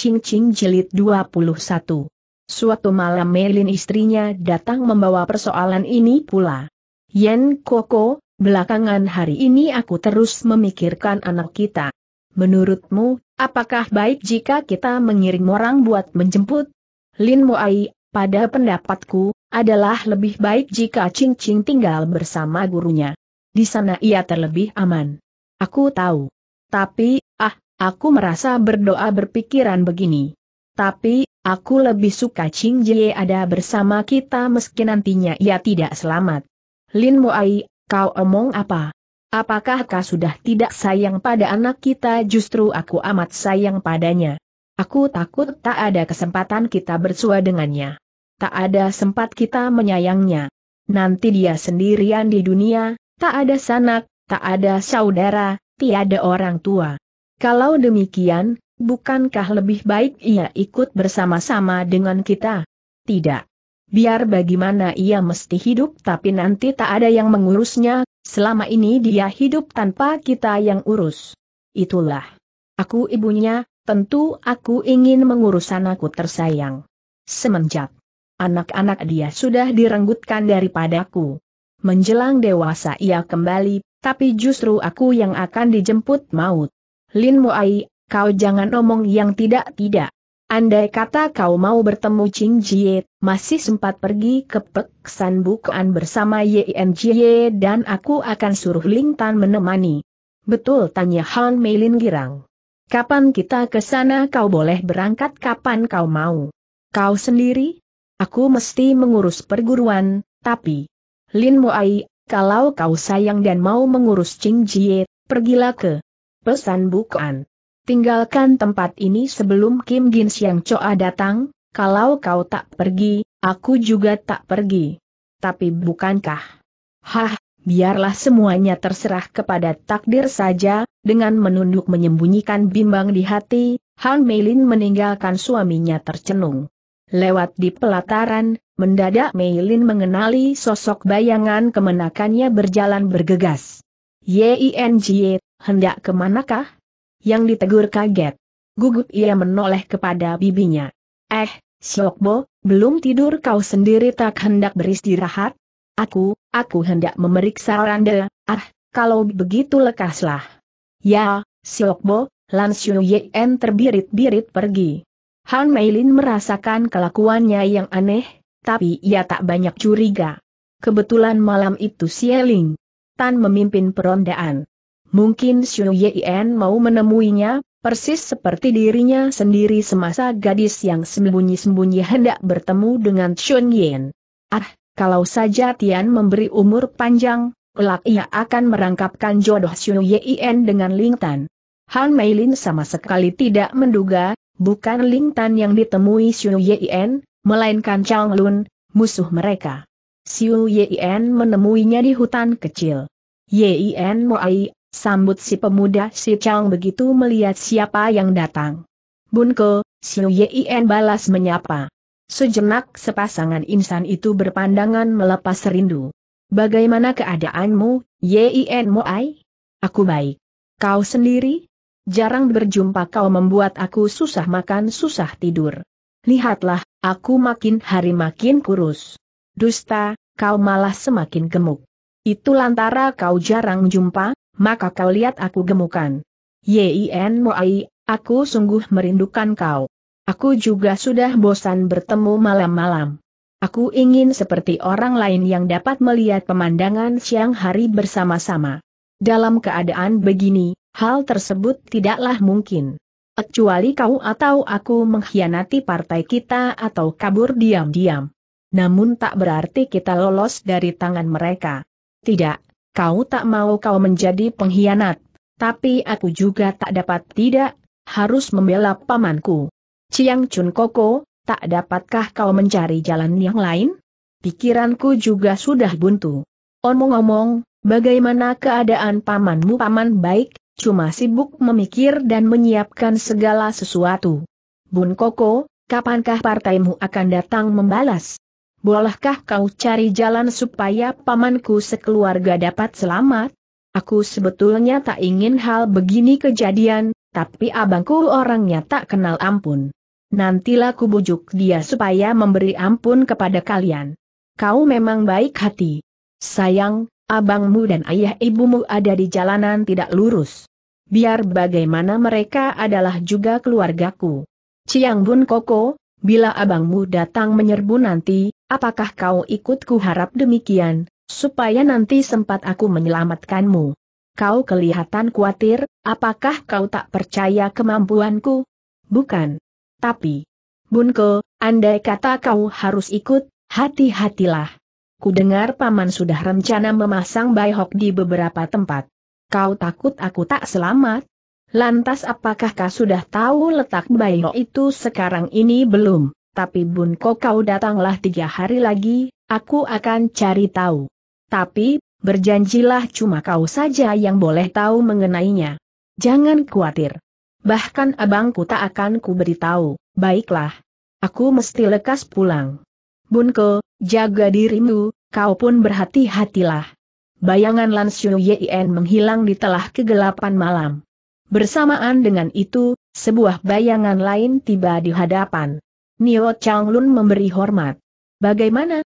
Cing Cing Jilid 21. Suatu malam Melin istrinya datang membawa persoalan ini pula. Yen Koko, belakangan hari ini aku terus memikirkan anak kita. Menurutmu, apakah baik jika kita mengirim orang buat menjemput? Lin Moai, pada pendapatku, adalah lebih baik jika Cing Cing tinggal bersama gurunya. Di sana ia terlebih aman. Aku tahu. Tapi, Aku merasa berdoa berpikiran begini. Tapi, aku lebih suka Ching Jie ada bersama kita meski nantinya ia tidak selamat. Lin Moai, kau omong apa? Apakah kau sudah tidak sayang pada anak kita justru aku amat sayang padanya. Aku takut tak ada kesempatan kita bersua dengannya. Tak ada sempat kita menyayangnya. Nanti dia sendirian di dunia, tak ada sanak, tak ada saudara, tiada orang tua. Kalau demikian, bukankah lebih baik ia ikut bersama-sama dengan kita? Tidak. Biar bagaimana ia mesti hidup tapi nanti tak ada yang mengurusnya, selama ini dia hidup tanpa kita yang urus. Itulah. Aku ibunya, tentu aku ingin mengurus anakku tersayang. Semenjak anak-anak dia sudah direnggutkan daripadaku. Menjelang dewasa ia kembali, tapi justru aku yang akan dijemput maut. Lin Moai, kau jangan omong yang tidak-tidak. Andai kata kau mau bertemu Ching Jie, masih sempat pergi ke Pek San Bukuan bersama Yen Jie dan aku akan suruh Ling Tan menemani. Betul tanya Han Mei Lin girang. Kapan kita ke sana kau boleh berangkat kapan kau mau. Kau sendiri? Aku mesti mengurus perguruan, tapi... Lin Moai, kalau kau sayang dan mau mengurus Ching Jie, pergilah ke Pesan bukan. Tinggalkan tempat ini sebelum Kim Gin Siang coa datang, kalau kau tak pergi, aku juga tak pergi. Tapi bukankah? Hah, biarlah semuanya terserah kepada takdir saja, dengan menunduk menyembunyikan bimbang di hati, Han Meilin meninggalkan suaminya tercenung. Lewat di pelataran, mendadak Meilin mengenali sosok bayangan kemenakannya berjalan bergegas. Ying hendak kemanakah? Yang ditegur kaget. Gugup ia menoleh kepada bibinya. Eh, Siokbo, belum tidur kau sendiri tak hendak beristirahat? Aku, aku hendak memeriksa Randa, ah, kalau begitu lekaslah. Ya, Siokbo, Lan Xiu Yen terbirit-birit pergi. Han Meilin merasakan kelakuannya yang aneh, tapi ia tak banyak curiga. Kebetulan malam itu Sieling Tan memimpin perondaan. Mungkin Xu Yien mau menemuinya, persis seperti dirinya sendiri semasa gadis yang sembunyi-sembunyi hendak bertemu dengan Chun Yien. Ah, kalau saja Tian memberi umur panjang, kelak ia akan merangkapkan jodoh Xu Yien dengan Ling Tan. Han Meilin sama sekali tidak menduga, bukan Ling Tan yang ditemui Xu Yien, melainkan Chang Lun, musuh mereka. Xu Yien menemuinya di hutan kecil. Yien Moai Sambut si pemuda si Chang begitu melihat siapa yang datang. Bunko, Siu Yien balas menyapa. Sejenak sepasangan insan itu berpandangan melepas rindu. Bagaimana keadaanmu, Yien Moai? Aku baik. Kau sendiri? Jarang berjumpa kau membuat aku susah makan susah tidur. Lihatlah, aku makin hari makin kurus. Dusta, kau malah semakin gemuk. Itu lantara kau jarang jumpa, maka kau lihat aku gemukan. Yin Moai, aku sungguh merindukan kau. Aku juga sudah bosan bertemu malam-malam. Aku ingin seperti orang lain yang dapat melihat pemandangan siang hari bersama-sama. Dalam keadaan begini, hal tersebut tidaklah mungkin. Kecuali kau atau aku mengkhianati partai kita atau kabur diam-diam. Namun tak berarti kita lolos dari tangan mereka. Tidak, kau tak mau kau menjadi pengkhianat. Tapi aku juga tak dapat tidak, harus membela pamanku. Ciang Chun Koko, tak dapatkah kau mencari jalan yang lain? Pikiranku juga sudah buntu. Omong-omong, bagaimana keadaan pamanmu paman baik, cuma sibuk memikir dan menyiapkan segala sesuatu. Bun Koko, kapankah partaimu akan datang membalas? Bolehkah kau cari jalan supaya pamanku sekeluarga dapat selamat? Aku sebetulnya tak ingin hal begini kejadian, tapi abangku orangnya tak kenal ampun. Nantilah ku bujuk dia supaya memberi ampun kepada kalian. Kau memang baik hati. Sayang, abangmu dan ayah ibumu ada di jalanan tidak lurus. Biar bagaimana mereka adalah juga keluargaku. Ciang Bun Koko, bila abangmu datang menyerbu nanti, apakah kau ikut Harap demikian, supaya nanti sempat aku menyelamatkanmu? Kau kelihatan khawatir, apakah kau tak percaya kemampuanku? Bukan. Tapi, Bunko, andai kata kau harus ikut, hati-hatilah. Ku dengar paman sudah rencana memasang baihok di beberapa tempat. Kau takut aku tak selamat? Lantas apakah kau sudah tahu letak Bayo itu sekarang ini belum? Tapi Bunko kau datanglah tiga hari lagi, aku akan cari tahu. Tapi, berjanjilah cuma kau saja yang boleh tahu mengenainya. Jangan khawatir. Bahkan abangku tak akan kuberitahu. baiklah. Aku mesti lekas pulang. Bunko, jaga dirimu, kau pun berhati-hatilah. Bayangan Lan Yien menghilang di telah kegelapan malam. Bersamaan dengan itu, sebuah bayangan lain tiba di hadapan. Nio Changlun memberi hormat. Bagaimana?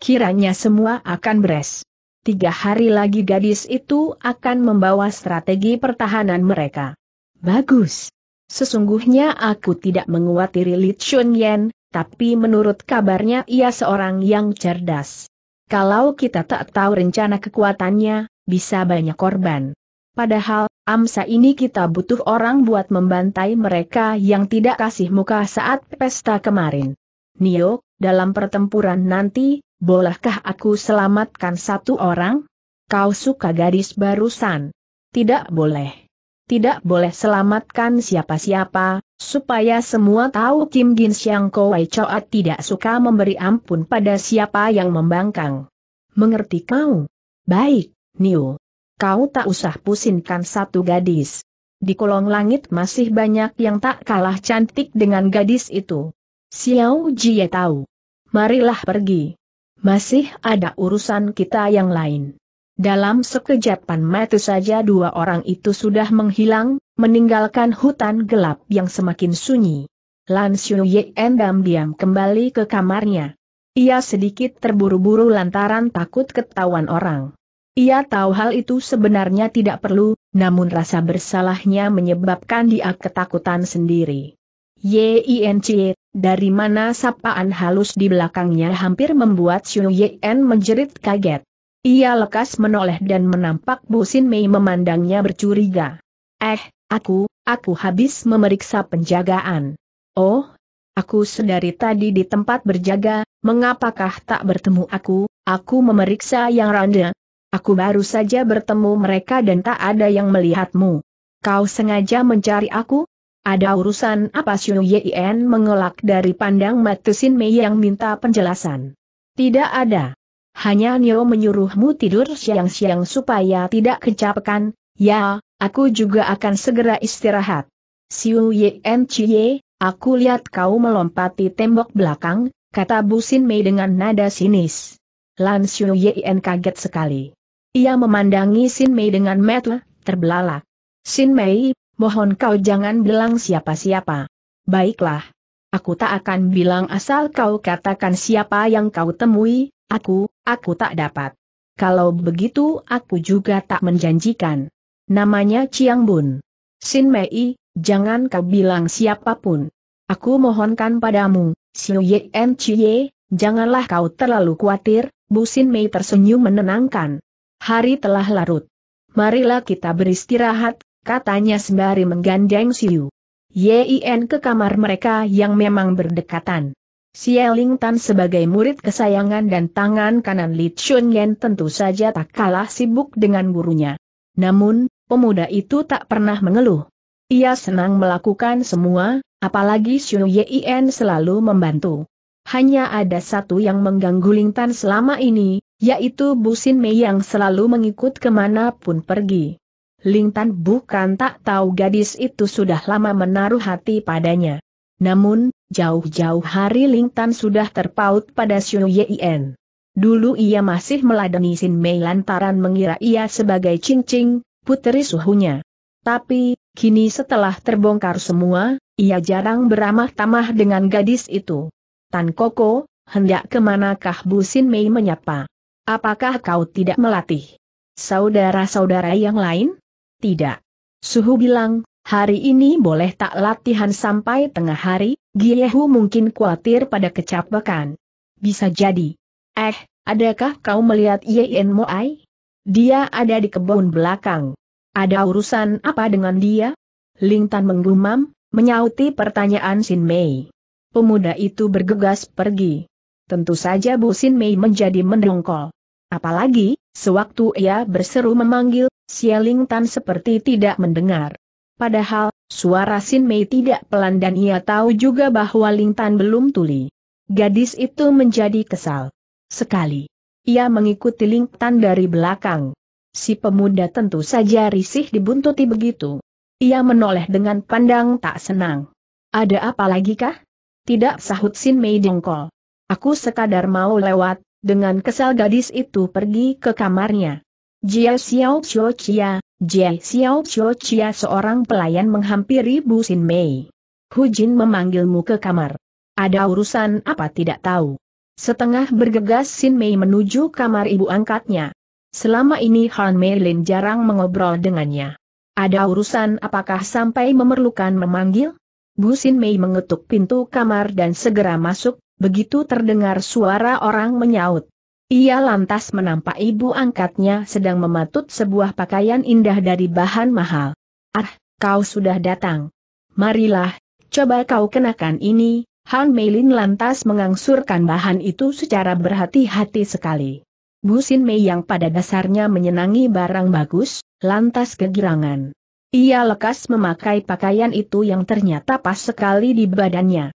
Kiranya semua akan beres. Tiga hari lagi gadis itu akan membawa strategi pertahanan mereka. Bagus. Sesungguhnya aku tidak menguatiri Li Chun Yen, tapi menurut kabarnya ia seorang yang cerdas. Kalau kita tak tahu rencana kekuatannya, bisa banyak korban. Padahal, Amsa ini kita butuh orang buat membantai mereka yang tidak kasih muka saat pesta kemarin. Nio, dalam pertempuran nanti, bolehkah aku selamatkan satu orang? Kau suka gadis barusan? Tidak boleh. Tidak boleh selamatkan siapa-siapa, supaya semua tahu Kim Gin Siang Kowai Choat tidak suka memberi ampun pada siapa yang membangkang. Mengerti kau? Baik, Nio kau tak usah pusingkan satu gadis. Di kolong langit masih banyak yang tak kalah cantik dengan gadis itu. Xiao Jie tahu. Marilah pergi. Masih ada urusan kita yang lain. Dalam sekejapan mata saja dua orang itu sudah menghilang, meninggalkan hutan gelap yang semakin sunyi. Lan Xiu diam-diam kembali ke kamarnya. Ia sedikit terburu-buru lantaran takut ketahuan orang. Ia tahu hal itu sebenarnya tidak perlu, namun rasa bersalahnya menyebabkan dia ketakutan sendiri. Yinc, dari mana sapaan halus di belakangnya hampir membuat Xiu Yen menjerit kaget. Ia lekas menoleh dan menampak Bu Sin Mei memandangnya bercuriga. Eh, aku, aku habis memeriksa penjagaan. Oh, aku sedari tadi di tempat berjaga, mengapakah tak bertemu aku, aku memeriksa yang randa, Aku baru saja bertemu mereka dan tak ada yang melihatmu. Kau sengaja mencari aku? Ada urusan apa Xu Yien mengelak dari pandang Matusin Mei yang minta penjelasan? Tidak ada. Hanya Nio menyuruhmu tidur siang-siang supaya tidak kecapekan, ya, aku juga akan segera istirahat. Xiu Yien Chie, aku lihat kau melompati tembok belakang, kata Busin Mei dengan nada sinis. Lan Xiu Yien kaget sekali. Ia memandangi Sin Mei dengan mata terbelalak. Sin Mei, mohon kau jangan bilang siapa-siapa. Baiklah. Aku tak akan bilang asal kau katakan siapa yang kau temui, aku, aku tak dapat. Kalau begitu aku juga tak menjanjikan. Namanya Chiang Bun. Sin Mei, jangan kau bilang siapapun. Aku mohonkan padamu, Siu Ye Chie, janganlah kau terlalu khawatir, Bu Sin Mei tersenyum menenangkan. Hari telah larut. Marilah kita beristirahat, katanya sembari menggandeng Siu. Yin ke kamar mereka yang memang berdekatan. Xieling Tan sebagai murid kesayangan dan tangan kanan Li Chun Yen tentu saja tak kalah sibuk dengan gurunya. Namun, pemuda itu tak pernah mengeluh. Ia senang melakukan semua, apalagi Xu Yin selalu membantu. Hanya ada satu yang mengganggu Lintan selama ini, yaitu Busin Mei yang selalu mengikut kemanapun pergi. Lintan bukan tak tahu gadis itu sudah lama menaruh hati padanya. Namun, jauh-jauh hari Lintan sudah terpaut pada Xiu Yien. Dulu ia masih meladeni Sin Mei lantaran mengira ia sebagai cincing, putri suhunya. Tapi, kini setelah terbongkar semua, ia jarang beramah-tamah dengan gadis itu. Tan Koko, hendak kemanakah Busin Mei menyapa? Apakah kau tidak melatih? Saudara-saudara yang lain? Tidak. Suhu bilang, hari ini boleh tak latihan sampai tengah hari, Giehu mungkin khawatir pada kecapekan. Bisa jadi. Eh, adakah kau melihat Yen Moai? Dia ada di kebun belakang. Ada urusan apa dengan dia? Lintan menggumam, menyauti pertanyaan Sin Mei. Pemuda itu bergegas pergi. Tentu saja Bu Sin Mei menjadi mendongkol. Apalagi, sewaktu ia berseru memanggil, Sieling Tan seperti tidak mendengar. Padahal, suara Sin Mei tidak pelan dan ia tahu juga bahwa Ling Tan belum tuli. Gadis itu menjadi kesal. Sekali. Ia mengikuti Ling Tan dari belakang. Si pemuda tentu saja risih dibuntuti begitu. Ia menoleh dengan pandang tak senang. Ada apa lagi kah? Tidak sahut Sin Mei dongkol. Aku sekadar mau lewat, dengan kesal gadis itu pergi ke kamarnya. Jia Xiao Xiao Chia, Jia Xiao Xiao Chia seorang pelayan menghampiri Bu Sin Mei. Hu Jin memanggilmu ke kamar. Ada urusan apa tidak tahu. Setengah bergegas Sin Mei menuju kamar ibu angkatnya. Selama ini Han Mei Lin jarang mengobrol dengannya. Ada urusan apakah sampai memerlukan memanggil? Bu Sin Mei mengetuk pintu kamar dan segera masuk, begitu terdengar suara orang menyaut. Ia lantas menampak ibu angkatnya sedang mematut sebuah pakaian indah dari bahan mahal. Ah, kau sudah datang. Marilah, coba kau kenakan ini, Han Meilin lantas mengangsurkan bahan itu secara berhati-hati sekali. Bu Sin Mei yang pada dasarnya menyenangi barang bagus, lantas kegirangan. Ia lekas memakai pakaian itu yang ternyata pas sekali di badannya.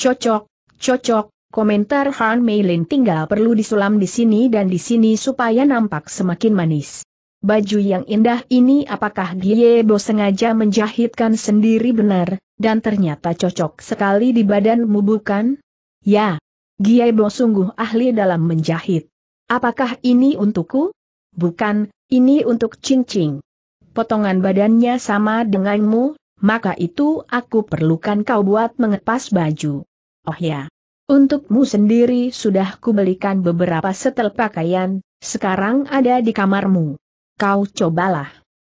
Cocok, cocok, komentar Han Meilin tinggal perlu disulam di sini dan di sini supaya nampak semakin manis. Baju yang indah ini apakah Giebo sengaja menjahitkan sendiri benar, dan ternyata cocok sekali di badanmu bukan? Ya, Giebo sungguh ahli dalam menjahit. Apakah ini untukku? Bukan, ini untuk cincin potongan badannya sama denganmu, maka itu aku perlukan kau buat mengepas baju. Oh ya. Untukmu sendiri sudah kubelikan beberapa setel pakaian, sekarang ada di kamarmu. Kau cobalah.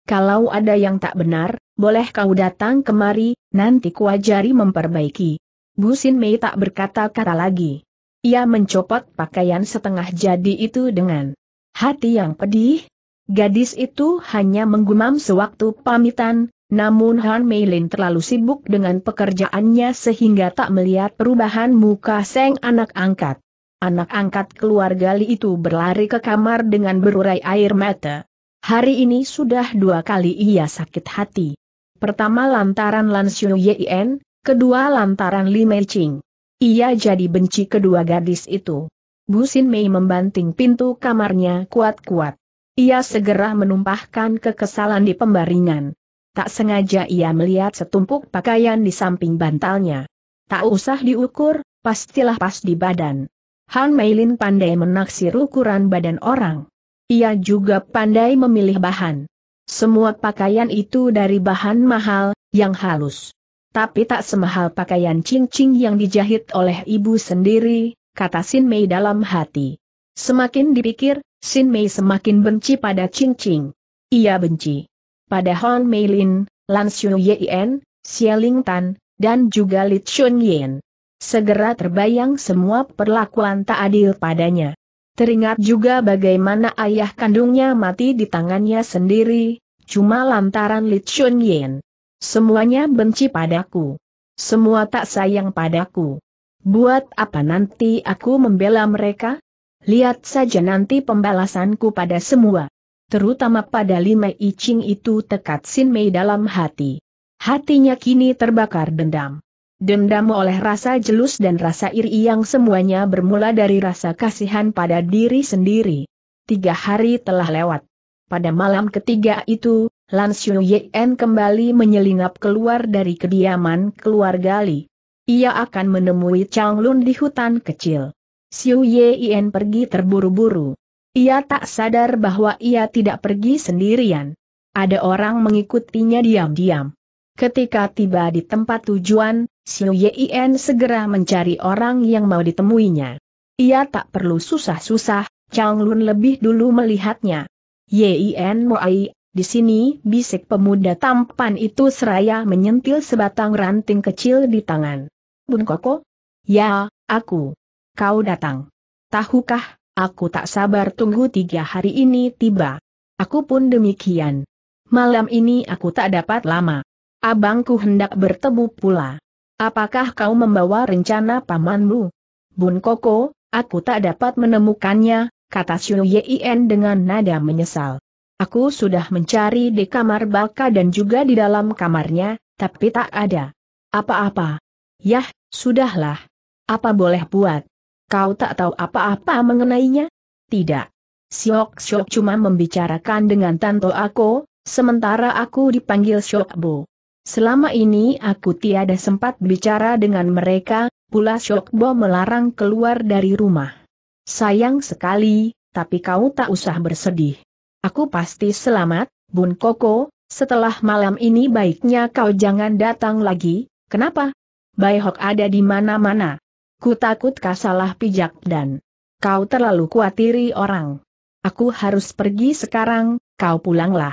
Kalau ada yang tak benar, boleh kau datang kemari, nanti kuajari memperbaiki. Bu Sin Mei tak berkata-kata lagi. Ia mencopot pakaian setengah jadi itu dengan hati yang pedih, Gadis itu hanya menggumam sewaktu pamitan, namun Han Meilin terlalu sibuk dengan pekerjaannya sehingga tak melihat perubahan muka Seng anak angkat. Anak angkat keluarga Li itu berlari ke kamar dengan berurai air mata. Hari ini sudah dua kali ia sakit hati. Pertama lantaran Lan Xiu Yien, kedua lantaran Li Qing. Ia jadi benci kedua gadis itu. Bu Sin Mei membanting pintu kamarnya kuat-kuat. Ia segera menumpahkan kekesalan di pembaringan. Tak sengaja ia melihat setumpuk pakaian di samping bantalnya. Tak usah diukur, pastilah pas di badan. Han Meilin pandai menaksir ukuran badan orang. Ia juga pandai memilih bahan. Semua pakaian itu dari bahan mahal, yang halus. Tapi tak semahal pakaian cincin yang dijahit oleh ibu sendiri, kata Sin Mei dalam hati. Semakin dipikir, Sin Mei semakin benci pada Ching Ching. Ia benci pada Hon Mei Lin, Lan Xiu Yien, Xieling Tan, dan juga Li Chun Yin. Segera terbayang semua perlakuan tak adil padanya. Teringat juga bagaimana ayah kandungnya mati di tangannya sendiri, cuma lantaran Li Chun Yin. Semuanya benci padaku. Semua tak sayang padaku. Buat apa nanti aku membela mereka? Lihat saja nanti pembalasanku pada semua. Terutama pada Lima Icing itu tekad Sin Mei dalam hati. Hatinya kini terbakar dendam. Dendam oleh rasa jelus dan rasa iri yang semuanya bermula dari rasa kasihan pada diri sendiri. Tiga hari telah lewat. Pada malam ketiga itu, Lan Xiu Yen kembali menyelinap keluar dari kediaman keluarga Li. Ia akan menemui Chang Lun di hutan kecil. Xiu Yien pergi terburu-buru. Ia tak sadar bahwa ia tidak pergi sendirian. Ada orang mengikutinya diam-diam. Ketika tiba di tempat tujuan, Xiu Yien segera mencari orang yang mau ditemuinya. Ia tak perlu susah-susah, Chang Lun lebih dulu melihatnya. Yin Moai, di sini bisik pemuda tampan itu seraya menyentil sebatang ranting kecil di tangan. Bun Koko? Ya, aku kau datang. Tahukah, aku tak sabar tunggu tiga hari ini tiba. Aku pun demikian. Malam ini aku tak dapat lama. Abangku hendak bertemu pula. Apakah kau membawa rencana pamanmu? Bun Koko, aku tak dapat menemukannya, kata Xiu Yien dengan nada menyesal. Aku sudah mencari di kamar baka dan juga di dalam kamarnya, tapi tak ada. Apa-apa. Yah, sudahlah. Apa boleh buat? Kau tak tahu apa-apa mengenainya? Tidak. Siok Siok cuma membicarakan dengan Tanto aku, sementara aku dipanggil Siok Bo. Selama ini aku tiada sempat bicara dengan mereka, pula Siok Bo melarang keluar dari rumah. Sayang sekali, tapi kau tak usah bersedih. Aku pasti selamat, Bun Koko, setelah malam ini baiknya kau jangan datang lagi, kenapa? Bai ada di mana-mana. Ku takut kau salah pijak dan kau terlalu kuatiri orang. Aku harus pergi sekarang, kau pulanglah.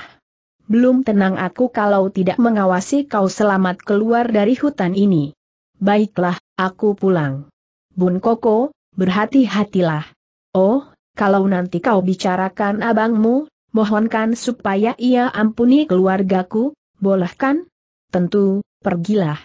Belum tenang aku kalau tidak mengawasi kau selamat keluar dari hutan ini. Baiklah, aku pulang. Bun Koko, berhati-hatilah. Oh, kalau nanti kau bicarakan abangmu, mohonkan supaya ia ampuni keluargaku, bolehkan? Tentu, pergilah.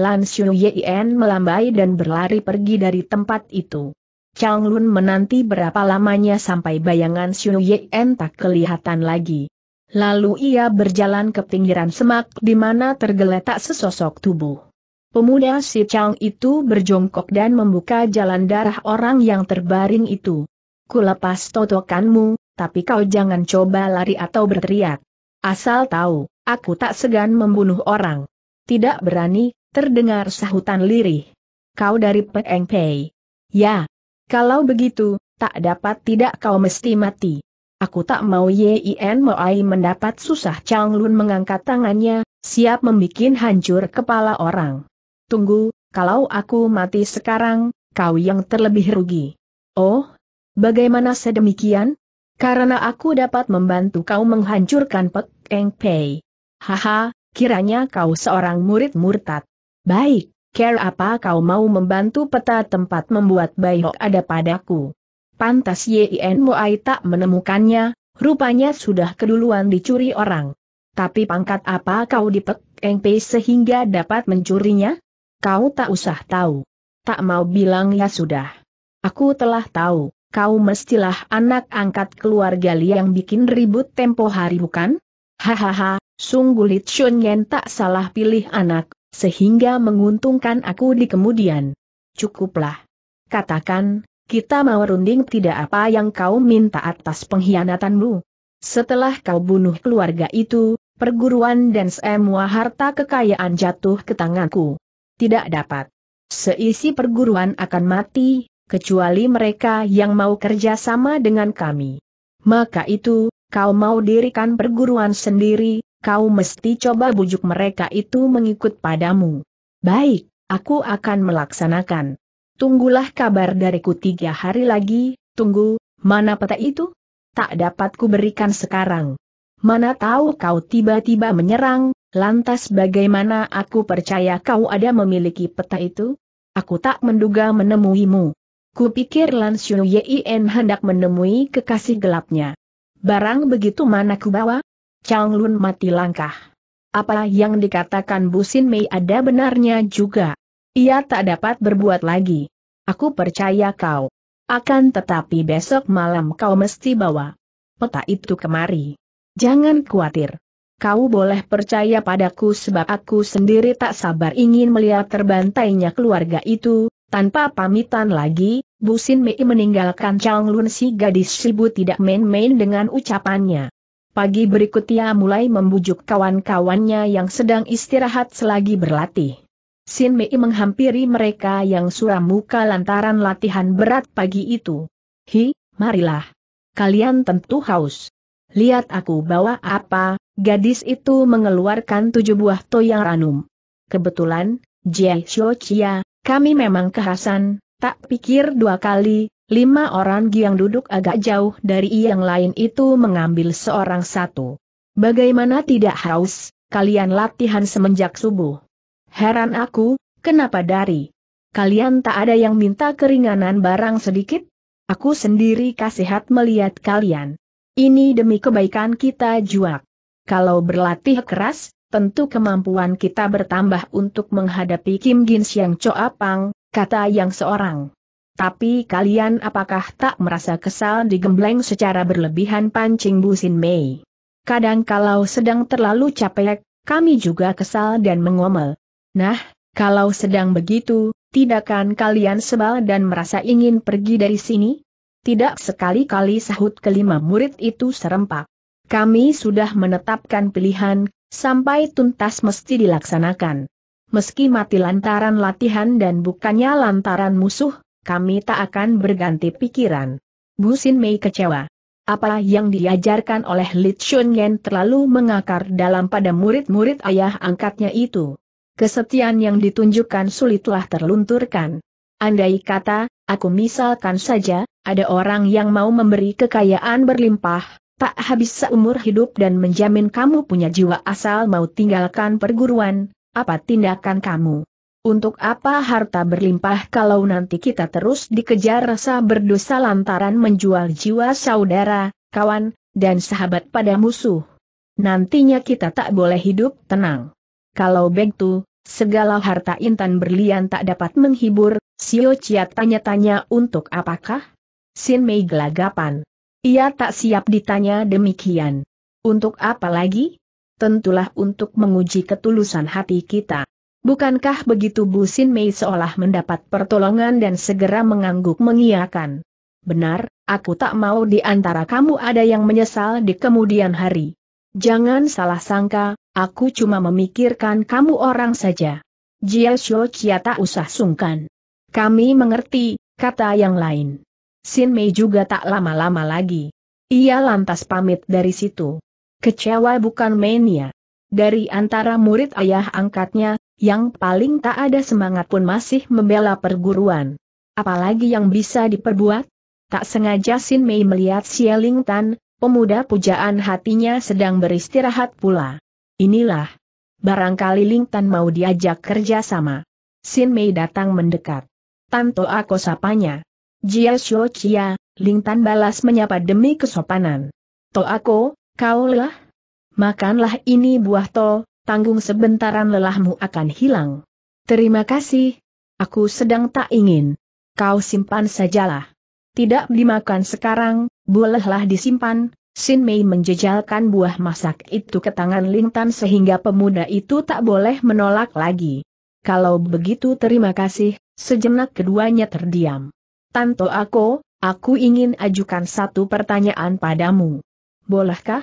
Lan Xiu Yien melambai dan berlari pergi dari tempat itu. Chang Lun menanti berapa lamanya sampai bayangan Xiu Yien tak kelihatan lagi. Lalu ia berjalan ke pinggiran semak di mana tergeletak sesosok tubuh. Pemuda si Chang itu berjongkok dan membuka jalan darah orang yang terbaring itu. Kulepas totokanmu, tapi kau jangan coba lari atau berteriak. Asal tahu, aku tak segan membunuh orang. Tidak berani, Terdengar sahutan lirih. Kau dari Peng Pei. Ya. Kalau begitu, tak dapat tidak kau mesti mati. Aku tak mau Yin Moai mendapat susah Chang Lun mengangkat tangannya, siap membuat hancur kepala orang. Tunggu, kalau aku mati sekarang, kau yang terlebih rugi. Oh, bagaimana sedemikian? Karena aku dapat membantu kau menghancurkan Peng Pei. Haha, kiranya kau seorang murid murtad. Baik, care apa kau mau membantu peta tempat membuat Baihok ada padaku. Pantas Yin Moai tak menemukannya, rupanya sudah keduluan dicuri orang. Tapi pangkat apa kau di Eng Pei sehingga dapat mencurinya? Kau tak usah tahu. Tak mau bilang ya sudah. Aku telah tahu, kau mestilah anak angkat keluarga Li yang bikin ribut tempo hari bukan? Hahaha, sungguh Li Chun Yen tak salah pilih anak, sehingga menguntungkan aku di kemudian. Cukuplah. Katakan, kita mau runding tidak apa yang kau minta atas pengkhianatanmu. Setelah kau bunuh keluarga itu, perguruan dan semua harta kekayaan jatuh ke tanganku. Tidak dapat. Seisi perguruan akan mati, kecuali mereka yang mau kerja sama dengan kami. Maka itu, kau mau dirikan perguruan sendiri, kau mesti coba bujuk mereka itu mengikut padamu. Baik, aku akan melaksanakan. Tunggulah kabar dariku tiga hari lagi, tunggu, mana peta itu? Tak dapat kuberikan sekarang. Mana tahu kau tiba-tiba menyerang, lantas bagaimana aku percaya kau ada memiliki peta itu? Aku tak menduga menemuimu. Kupikir Lan Yin hendak menemui kekasih gelapnya. Barang begitu mana ku bawa? Chang Lun mati langkah. Apa yang dikatakan Busin Mei ada benarnya juga. Ia tak dapat berbuat lagi. Aku percaya kau. Akan tetapi besok malam kau mesti bawa peta itu kemari. Jangan khawatir. Kau boleh percaya padaku sebab aku sendiri tak sabar ingin melihat terbantainya keluarga itu, tanpa pamitan lagi, Busin Mei meninggalkan Chang Lun si gadis sibu tidak main-main dengan ucapannya. Pagi berikutnya mulai membujuk kawan-kawannya yang sedang istirahat selagi berlatih. Sin Mei menghampiri mereka yang suram muka lantaran latihan berat pagi itu. Hi, marilah. Kalian tentu haus. Lihat aku bawa apa, gadis itu mengeluarkan tujuh buah toyang ranum. Kebetulan, Jie Xiao Chia, kami memang kehasan, tak pikir dua kali, Lima orang yang duduk agak jauh dari yang lain itu mengambil seorang satu. Bagaimana tidak haus, kalian latihan semenjak subuh. Heran aku, kenapa dari? Kalian tak ada yang minta keringanan barang sedikit? Aku sendiri kasihat melihat kalian. Ini demi kebaikan kita juak. Kalau berlatih keras, tentu kemampuan kita bertambah untuk menghadapi Kim Gin Siang Choa Pang, kata yang seorang. Tapi kalian apakah tak merasa kesal digembleng secara berlebihan pancing busin Mei? Kadang kalau sedang terlalu capek, kami juga kesal dan mengomel. Nah, kalau sedang begitu, tidakkan kalian sebal dan merasa ingin pergi dari sini? Tidak sekali-kali sahut kelima murid itu serempak. Kami sudah menetapkan pilihan, sampai tuntas mesti dilaksanakan. Meski mati lantaran latihan dan bukannya lantaran musuh, kami tak akan berganti pikiran. Bu Sin Mei kecewa. Apa yang diajarkan oleh Li Chun Yen terlalu mengakar dalam pada murid-murid ayah angkatnya itu. Kesetiaan yang ditunjukkan sulitlah terlunturkan. Andai kata, aku misalkan saja, ada orang yang mau memberi kekayaan berlimpah, tak habis seumur hidup dan menjamin kamu punya jiwa asal mau tinggalkan perguruan, apa tindakan kamu? Untuk apa harta berlimpah kalau nanti kita terus dikejar rasa berdosa lantaran menjual jiwa saudara, kawan, dan sahabat pada musuh? Nantinya kita tak boleh hidup tenang. Kalau begitu, segala harta intan berlian tak dapat menghibur, Sio Chia tanya-tanya untuk apakah? Sin Mei gelagapan. Ia tak siap ditanya demikian. Untuk apa lagi? Tentulah untuk menguji ketulusan hati kita. Bukankah begitu Bu Sin Mei seolah mendapat pertolongan dan segera mengangguk mengiyakan? Benar, aku tak mau di antara kamu ada yang menyesal di kemudian hari. Jangan salah sangka, aku cuma memikirkan kamu orang saja. Jia Xiu Chia tak usah sungkan. Kami mengerti, kata yang lain. Sin Mei juga tak lama-lama lagi. Ia lantas pamit dari situ. Kecewa bukan mania. Dari antara murid ayah angkatnya, yang paling tak ada semangat pun masih membela perguruan. Apalagi yang bisa diperbuat? Tak sengaja Sin Mei melihat Xieling Tan, pemuda pujaan hatinya sedang beristirahat pula. Inilah. Barangkali Ling Tan mau diajak kerja sama. Sin Mei datang mendekat. Tanto aku sapanya. Jia Xiu Chia, Ling Tan balas menyapa demi kesopanan. To aku, kaulah. Makanlah ini buah to, tanggung sebentaran lelahmu akan hilang. Terima kasih, aku sedang tak ingin. Kau simpan sajalah. Tidak dimakan sekarang, bolehlah disimpan, Sin Mei menjejalkan buah masak itu ke tangan Lintan sehingga pemuda itu tak boleh menolak lagi. Kalau begitu terima kasih, sejenak keduanya terdiam. Tanto aku, aku ingin ajukan satu pertanyaan padamu. Bolehkah?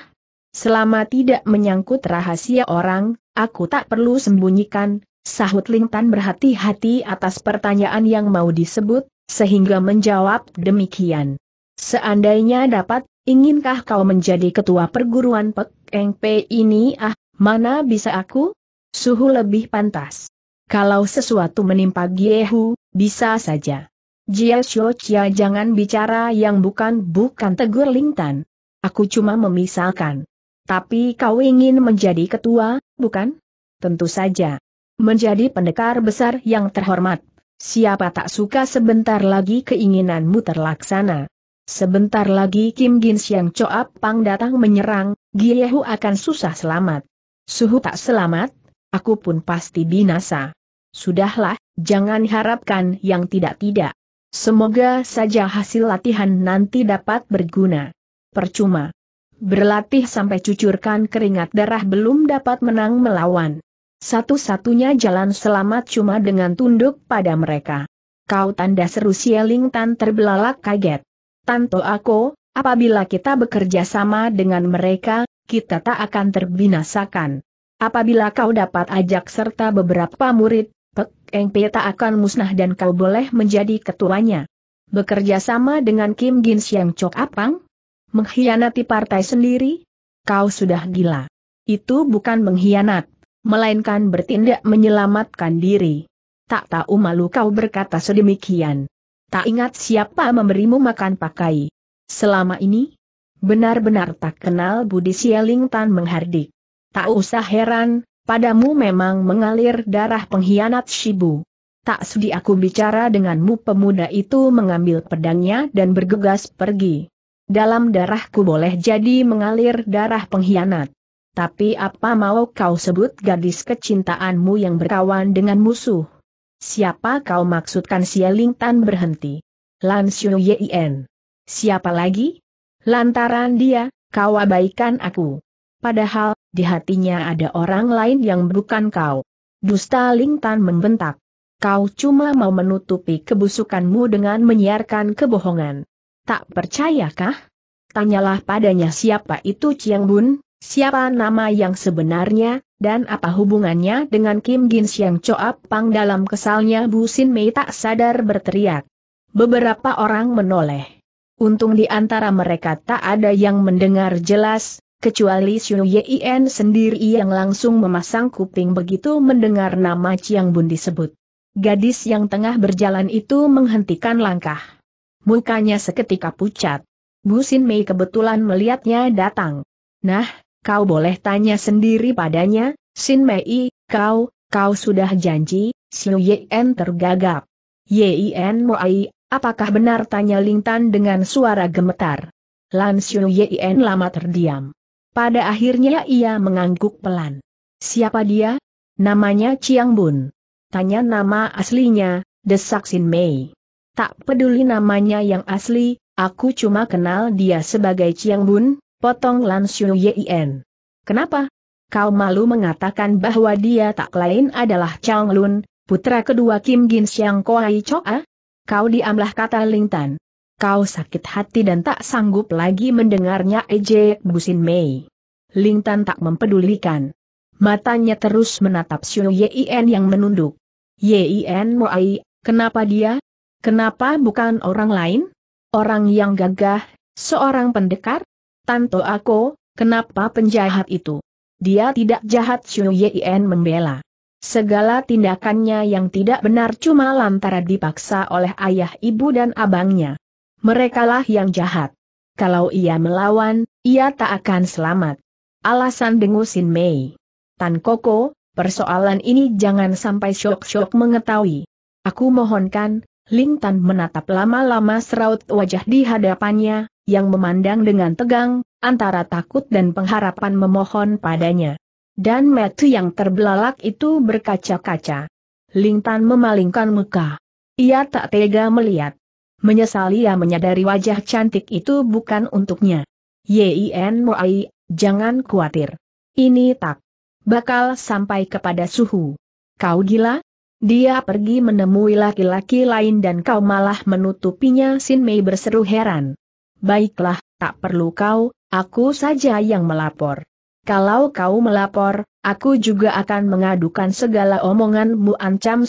Selama tidak menyangkut rahasia orang, aku tak perlu sembunyikan, sahut Lingtan berhati-hati atas pertanyaan yang mau disebut, sehingga menjawab demikian. Seandainya dapat, inginkah kau menjadi ketua perguruan Pek P ini ah, mana bisa aku? Suhu lebih pantas. Kalau sesuatu menimpa Giehu, bisa saja. Jia Xiaoqia jangan bicara yang bukan-bukan tegur Lingtan. Aku cuma memisalkan. Tapi kau ingin menjadi ketua, bukan? Tentu saja. Menjadi pendekar besar yang terhormat. Siapa tak suka sebentar lagi keinginanmu terlaksana. Sebentar lagi Kim Gins yang coap Pang datang menyerang, Giehu akan susah selamat. Suhu tak selamat, aku pun pasti binasa. Sudahlah, jangan harapkan yang tidak-tidak. Semoga saja hasil latihan nanti dapat berguna. Percuma. Berlatih sampai cucurkan keringat darah belum dapat menang melawan. Satu-satunya jalan selamat cuma dengan tunduk pada mereka. Kau tanda seru Sieling Tan terbelalak kaget. Tanto aku, apabila kita bekerja sama dengan mereka, kita tak akan terbinasakan. Apabila kau dapat ajak serta beberapa murid, Pek Eng Pe tak akan musnah dan kau boleh menjadi ketuanya. Bekerja sama dengan Kim Gin Siang Chok Apang? Mengkhianati partai sendiri? Kau sudah gila. Itu bukan mengkhianat, melainkan bertindak menyelamatkan diri. Tak tahu malu kau berkata sedemikian. Tak ingat siapa memberimu makan pakai. Selama ini, benar-benar tak kenal Budi Sieling Tan menghardik. Tak usah heran, padamu memang mengalir darah pengkhianat Shibu. Tak sudi aku bicara denganmu pemuda itu mengambil pedangnya dan bergegas pergi. Dalam darahku boleh jadi mengalir darah pengkhianat. Tapi apa mau kau sebut gadis kecintaanmu yang berkawan dengan musuh? Siapa kau maksudkan Ling Tan berhenti? Lan Xiu Yin. Siapa lagi? Lantaran dia, kau abaikan aku. Padahal, di hatinya ada orang lain yang bukan kau. Dusta Ling Tan membentak. Kau cuma mau menutupi kebusukanmu dengan menyiarkan kebohongan. Tak percayakah? Tanyalah padanya siapa itu Chiang Bun, siapa nama yang sebenarnya, dan apa hubungannya dengan Kim Gin Siang Choap Pang dalam kesalnya Bu Sin Mei tak sadar berteriak. Beberapa orang menoleh. Untung di antara mereka tak ada yang mendengar jelas, kecuali Xu Yien sendiri yang langsung memasang kuping begitu mendengar nama Chiang Bun disebut. Gadis yang tengah berjalan itu menghentikan langkah. Mukanya seketika pucat. Bu Sin Mei kebetulan melihatnya datang. Nah, kau boleh tanya sendiri padanya, Sin Mei, kau, kau sudah janji, Xiu Yen tergagap. Yen Moai, apakah benar tanya Lingtan dengan suara gemetar. Lan Xiu Yen lama terdiam. Pada akhirnya ia mengangguk pelan. Siapa dia? Namanya Chiang Bun. Tanya nama aslinya, desak Sin Mei. Tak peduli namanya yang asli, aku cuma kenal dia sebagai Chiang Bun, potong Lan Xiu Yien. Kenapa? Kau malu mengatakan bahwa dia tak lain adalah Chang Lun, putra kedua Kim Gin Siang Koai Choa? Kau diamlah kata Lingtan. Kau sakit hati dan tak sanggup lagi mendengarnya ejek Busin Mei. Lingtan tak mempedulikan. Matanya terus menatap Xiu Yien yang menunduk. Yien Moai, kenapa dia? Kenapa bukan orang lain? Orang yang gagah, seorang pendekar? Tanto aku, kenapa penjahat itu? Dia tidak jahat Xu Yien membela. Segala tindakannya yang tidak benar cuma lantaran dipaksa oleh ayah ibu dan abangnya. Merekalah yang jahat. Kalau ia melawan, ia tak akan selamat. Alasan dengusin Mei. Tan Koko, persoalan ini jangan sampai syok-syok mengetahui. Aku mohonkan, Ling Tan menatap lama-lama seraut wajah di hadapannya, yang memandang dengan tegang, antara takut dan pengharapan memohon padanya. Dan metu yang terbelalak itu berkaca-kaca. Ling Tan memalingkan muka. Ia tak tega melihat. Menyesal ia menyadari wajah cantik itu bukan untuknya. Yin Moai, jangan khawatir. Ini tak bakal sampai kepada suhu. Kau gila? Dia pergi menemui laki-laki lain dan kau malah menutupinya Sin Mei berseru heran. Baiklah, tak perlu kau, aku saja yang melapor. Kalau kau melapor, aku juga akan mengadukan segala omonganmu ancam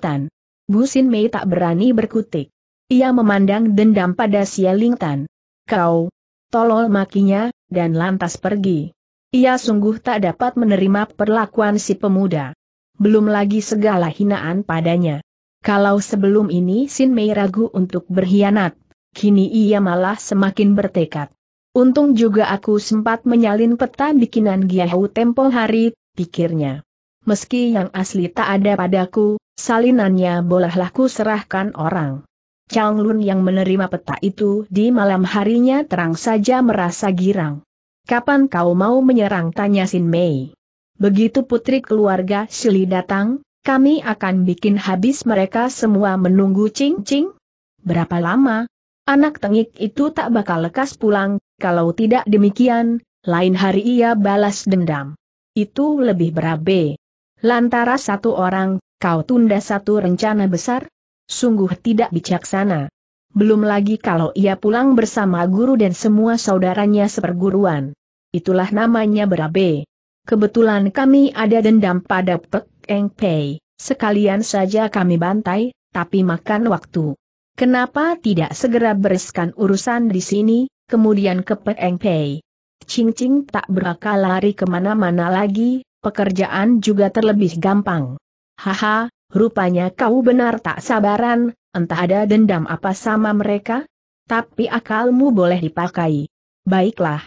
Tan. Bu Sin Mei tak berani berkutik. Ia memandang dendam pada Tan. Kau, tolol makinya, dan lantas pergi. Ia sungguh tak dapat menerima perlakuan si pemuda belum lagi segala hinaan padanya. Kalau sebelum ini Sin Mei ragu untuk berkhianat, kini ia malah semakin bertekad. Untung juga aku sempat menyalin peta bikinan Giahu tempo hari, pikirnya. Meski yang asli tak ada padaku, salinannya bolehlah ku serahkan orang. Chang Lun yang menerima peta itu di malam harinya terang saja merasa girang. Kapan kau mau menyerang tanya Sin Mei? Begitu putri keluarga Shili datang, kami akan bikin habis mereka semua menunggu cing-cing. Berapa lama? Anak tengik itu tak bakal lekas pulang, kalau tidak demikian, lain hari ia balas dendam. Itu lebih berabe. Lantara satu orang, kau tunda satu rencana besar? Sungguh tidak bijaksana. Belum lagi kalau ia pulang bersama guru dan semua saudaranya seperguruan. Itulah namanya berabe. Kebetulan kami ada dendam pada Pek Eng Pei. Sekalian saja kami bantai, tapi makan waktu. Kenapa tidak segera bereskan urusan di sini, kemudian ke Pek Eng Pei? Ching Ching tak berakal lari kemana-mana lagi, pekerjaan juga terlebih gampang. Haha, rupanya kau benar tak sabaran, entah ada dendam apa sama mereka? Tapi akalmu boleh dipakai. Baiklah.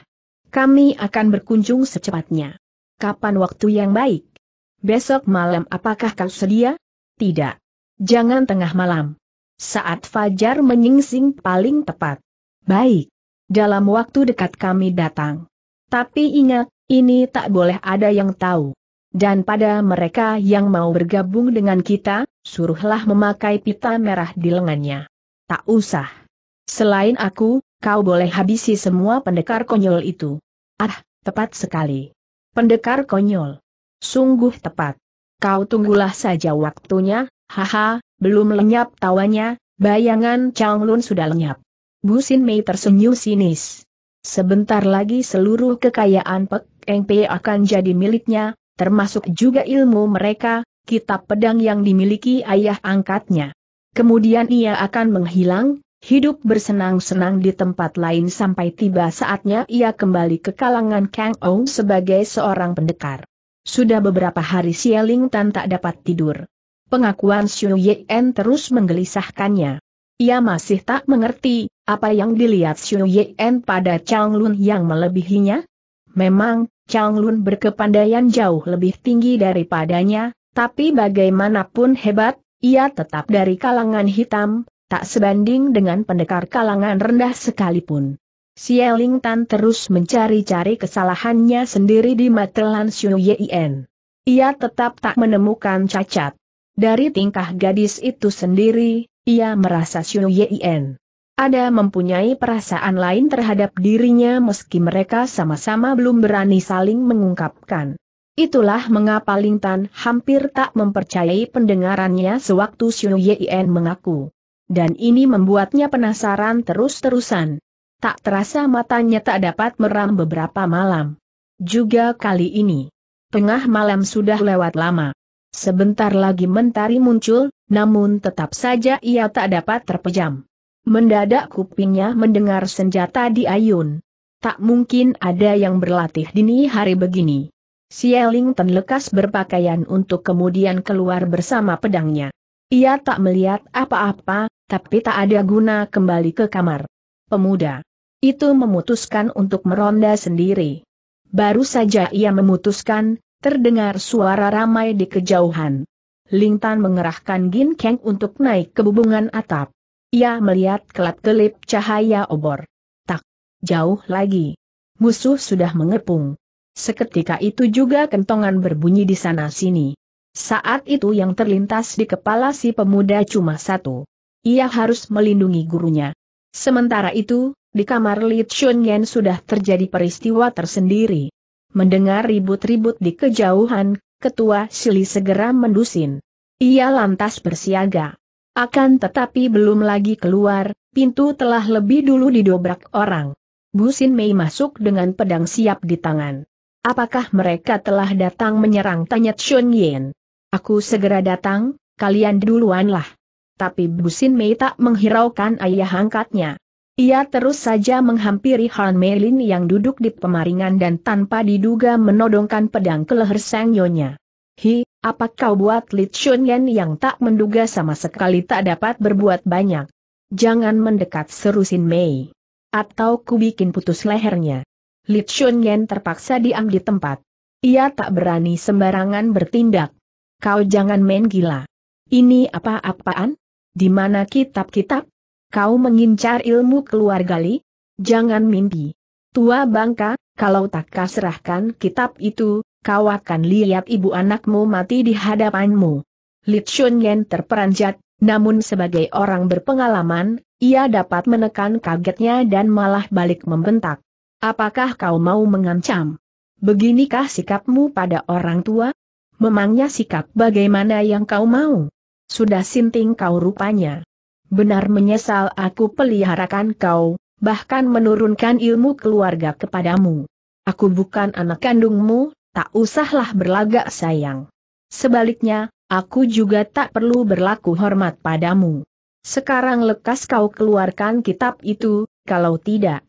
Kami akan berkunjung secepatnya kapan waktu yang baik? Besok malam apakah kau sedia? Tidak. Jangan tengah malam. Saat fajar menyingsing paling tepat. Baik. Dalam waktu dekat kami datang. Tapi ingat, ini tak boleh ada yang tahu. Dan pada mereka yang mau bergabung dengan kita, suruhlah memakai pita merah di lengannya. Tak usah. Selain aku, kau boleh habisi semua pendekar konyol itu. Ah, tepat sekali. Pendekar konyol. Sungguh tepat. Kau tunggulah saja waktunya, haha, belum lenyap tawanya, bayangan Chang Lun sudah lenyap. Bu Sin Mei tersenyum sinis. Sebentar lagi seluruh kekayaan Pek Eng Pei akan jadi miliknya, termasuk juga ilmu mereka, kitab pedang yang dimiliki ayah angkatnya. Kemudian ia akan menghilang, hidup bersenang-senang di tempat lain sampai tiba saatnya ia kembali ke kalangan Kang Ou sebagai seorang pendekar. Sudah beberapa hari Sieling Tan tak dapat tidur. Pengakuan Xiu Yen terus menggelisahkannya. Ia masih tak mengerti, apa yang dilihat Xiu Yen pada Chang Lun yang melebihinya? Memang, Chang Lun berkepandaian jauh lebih tinggi daripadanya, tapi bagaimanapun hebat, ia tetap dari kalangan hitam, tak sebanding dengan pendekar kalangan rendah sekalipun. Sieling Tan terus mencari-cari kesalahannya sendiri di Matelan Lan Xiu Ia tetap tak menemukan cacat. Dari tingkah gadis itu sendiri, ia merasa Xiu Yin ada mempunyai perasaan lain terhadap dirinya meski mereka sama-sama belum berani saling mengungkapkan. Itulah mengapa Ling Tan hampir tak mempercayai pendengarannya sewaktu Xiu Yin mengaku dan ini membuatnya penasaran terus-terusan. Tak terasa matanya tak dapat meram beberapa malam. Juga kali ini. Tengah malam sudah lewat lama. Sebentar lagi mentari muncul, namun tetap saja ia tak dapat terpejam. Mendadak kupingnya mendengar senjata diayun. Tak mungkin ada yang berlatih dini hari begini. ten lekas berpakaian untuk kemudian keluar bersama pedangnya. Ia tak melihat apa-apa, tapi tak ada guna kembali ke kamar. Pemuda itu memutuskan untuk meronda sendiri. Baru saja ia memutuskan, terdengar suara ramai di kejauhan. Lintan mengerahkan Gin Kang untuk naik ke bubungan atap. Ia melihat kelap-kelip cahaya obor. Tak jauh lagi. Musuh sudah mengepung. Seketika itu juga kentongan berbunyi di sana-sini. Saat itu yang terlintas di kepala si pemuda cuma satu. Ia harus melindungi gurunya. Sementara itu, di kamar Li Chunyan sudah terjadi peristiwa tersendiri. Mendengar ribut-ribut di kejauhan, ketua Sili segera mendusin. Ia lantas bersiaga. Akan tetapi belum lagi keluar, pintu telah lebih dulu didobrak orang. Busin Mei masuk dengan pedang siap di tangan. Apakah mereka telah datang menyerang? Tanya Chun Yin. Aku segera datang, kalian duluanlah tapi Busin Mei tak menghiraukan ayah angkatnya. Ia terus saja menghampiri Han Meilin yang duduk di pemaringan dan tanpa diduga menodongkan pedang ke leher Sang Nyonya. Hi, apa kau buat Li Chunyan yang tak menduga sama sekali tak dapat berbuat banyak? Jangan mendekat seru Sin Mei. Atau ku bikin putus lehernya. Li Chunyan terpaksa diam di tempat. Ia tak berani sembarangan bertindak. Kau jangan main gila. Ini apa-apaan? Di mana kitab-kitab? Kau mengincar ilmu keluar gali? Jangan mimpi. Tua bangka, kalau tak kau serahkan kitab itu, kau akan lihat ibu anakmu mati di hadapanmu. Li Chun terperanjat, namun sebagai orang berpengalaman, ia dapat menekan kagetnya dan malah balik membentak. Apakah kau mau mengancam? Beginikah sikapmu pada orang tua? Memangnya sikap bagaimana yang kau mau? Sudah sinting kau rupanya. Benar menyesal aku peliharakan kau, bahkan menurunkan ilmu keluarga kepadamu. Aku bukan anak kandungmu, tak usahlah berlagak sayang. Sebaliknya, aku juga tak perlu berlaku hormat padamu. Sekarang lekas kau keluarkan kitab itu, kalau tidak.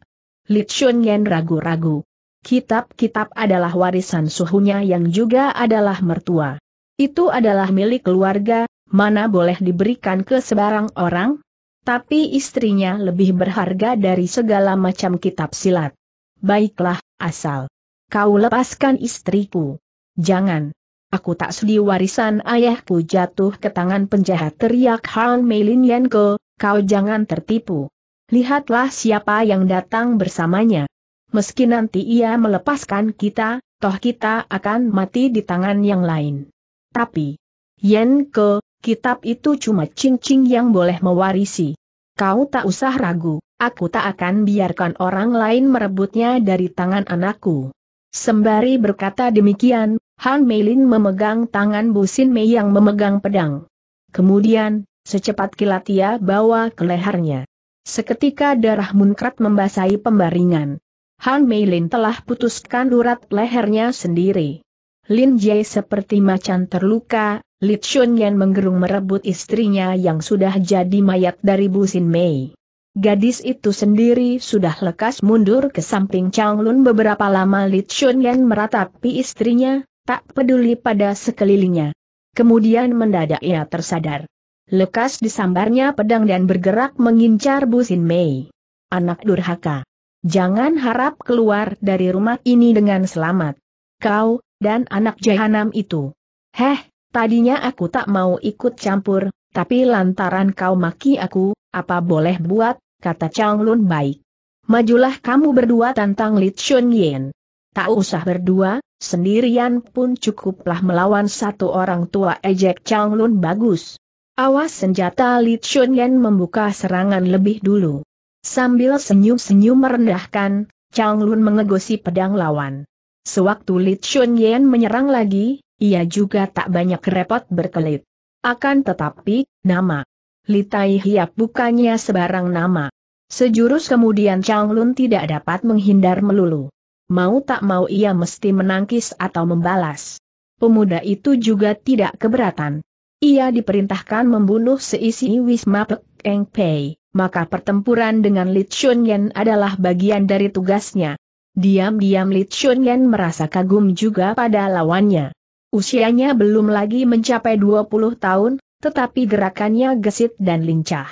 Li Chunyan ragu-ragu. Kitab-kitab adalah warisan suhunya yang juga adalah mertua. Itu adalah milik keluarga, mana boleh diberikan ke sebarang orang? Tapi istrinya lebih berharga dari segala macam kitab silat. Baiklah, asal. Kau lepaskan istriku. Jangan. Aku tak sudi warisan ayahku jatuh ke tangan penjahat teriak Han Meilin Yanko, kau jangan tertipu. Lihatlah siapa yang datang bersamanya. Meski nanti ia melepaskan kita, toh kita akan mati di tangan yang lain. Tapi, Yanko, kitab itu cuma cincing yang boleh mewarisi. Kau tak usah ragu, aku tak akan biarkan orang lain merebutnya dari tangan anakku. Sembari berkata demikian, Han Meilin memegang tangan Sin Mei yang memegang pedang. Kemudian, secepat kilat ia bawa ke lehernya. Seketika darah munkrat membasahi pembaringan. Han Meilin telah putuskan urat lehernya sendiri. Lin Jie seperti macan terluka, Li Chunyan menggerung merebut istrinya yang sudah jadi mayat dari Bu Sin Mei. Gadis itu sendiri sudah lekas mundur ke samping Chang Lun beberapa lama Li Chunyan meratapi istrinya, tak peduli pada sekelilingnya. Kemudian mendadak ia tersadar. Lekas disambarnya pedang dan bergerak mengincar Bu Sin Mei. Anak durhaka. Jangan harap keluar dari rumah ini dengan selamat. Kau, dan anak jahanam itu. Heh, Tadinya aku tak mau ikut campur, tapi lantaran kau maki aku, apa boleh buat, kata Chang Lun baik. Majulah kamu berdua tentang Li Chun Yen. Tak usah berdua, sendirian pun cukuplah melawan satu orang tua ejek Chang Lun bagus. Awas senjata Li Chun Yen membuka serangan lebih dulu. Sambil senyum-senyum merendahkan, Chang Lun mengegosi pedang lawan. Sewaktu Li Chun Yen menyerang lagi, ia juga tak banyak repot berkelit. Akan tetapi, nama Litai Hiap bukannya sebarang nama. Sejurus kemudian Chang Lun tidak dapat menghindar melulu. Mau tak mau ia mesti menangkis atau membalas. Pemuda itu juga tidak keberatan. Ia diperintahkan membunuh seisi Wisma Pek Eng Pei, maka pertempuran dengan Li Chun Yen adalah bagian dari tugasnya. Diam-diam Li Chun Yen merasa kagum juga pada lawannya. Usianya belum lagi mencapai 20 tahun, tetapi gerakannya gesit dan lincah.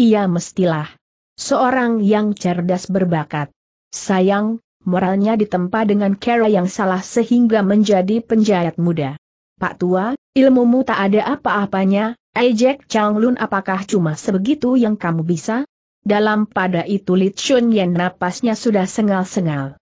Ia mestilah seorang yang cerdas berbakat. Sayang, moralnya ditempa dengan cara yang salah sehingga menjadi penjahat muda. Pak Tua, ilmumu tak ada apa-apanya, ejek Changlun apakah cuma sebegitu yang kamu bisa? Dalam pada itu Li Chun Yen napasnya sudah sengal-sengal.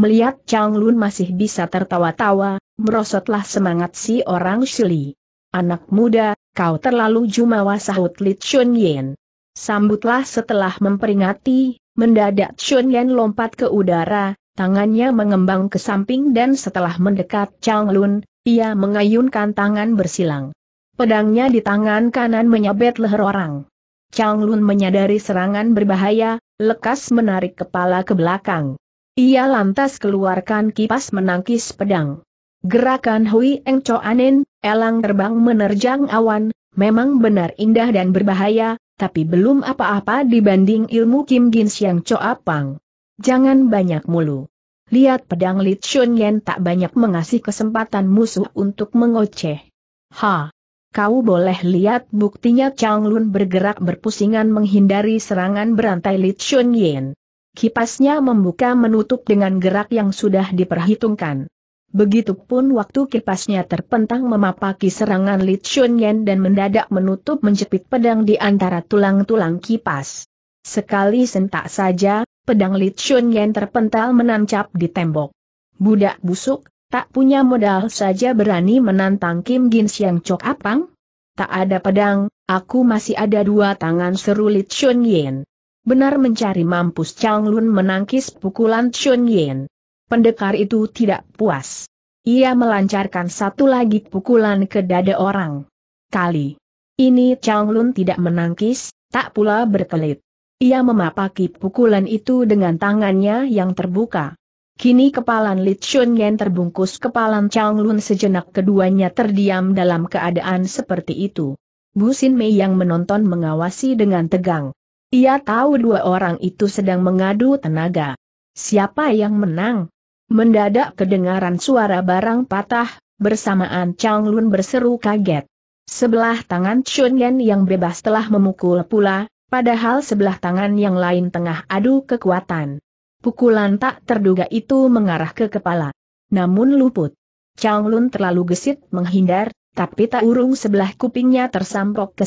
Melihat Chang Lun masih bisa tertawa-tawa, merosotlah semangat si orang Shili. Anak muda, kau terlalu jumawa sahut Li Chun Yen. Sambutlah setelah memperingati, mendadak Chun Yen lompat ke udara, tangannya mengembang ke samping dan setelah mendekat Chang Lun, ia mengayunkan tangan bersilang. Pedangnya di tangan kanan menyabet leher orang. Chang Lun menyadari serangan berbahaya, lekas menarik kepala ke belakang. Ia lantas keluarkan kipas menangkis pedang. Gerakan Hui Eng Cho elang terbang menerjang awan, memang benar indah dan berbahaya, tapi belum apa-apa dibanding ilmu Kim Gin Siang Cho Apang. Jangan banyak mulu. Lihat pedang Li Shun Yen tak banyak mengasih kesempatan musuh untuk mengoceh. Ha! Kau boleh lihat buktinya Chang Lun bergerak berpusingan menghindari serangan berantai Li Shun Yen. Kipasnya membuka menutup dengan gerak yang sudah diperhitungkan. Begitupun waktu kipasnya terpentang memapaki serangan Li Chunyan dan mendadak menutup menjepit pedang di antara tulang-tulang kipas. Sekali sentak saja, pedang Li Chunyan terpental menancap di tembok. Budak busuk, tak punya modal saja berani menantang Kim Gin Siang Cok Apang? Tak ada pedang, aku masih ada dua tangan seru Li Chunyan. Benar mencari mampus Chang Lun menangkis pukulan Chun Yin. Pendekar itu tidak puas. Ia melancarkan satu lagi pukulan ke dada orang. Kali ini Chang Lun tidak menangkis, tak pula berkelit. Ia memapaki pukulan itu dengan tangannya yang terbuka. Kini kepalan Li Chun Yen terbungkus kepalan Chang Lun sejenak keduanya terdiam dalam keadaan seperti itu. Bu Sin Mei yang menonton mengawasi dengan tegang. Ia tahu dua orang itu sedang mengadu tenaga. Siapa yang menang? Mendadak kedengaran suara barang patah, bersamaan Chang Lun berseru kaget. Sebelah tangan Chun Yan yang bebas telah memukul pula, padahal sebelah tangan yang lain tengah adu kekuatan. Pukulan tak terduga itu mengarah ke kepala. Namun luput. Chang Lun terlalu gesit menghindar, tapi tak urung sebelah kupingnya tersampok ke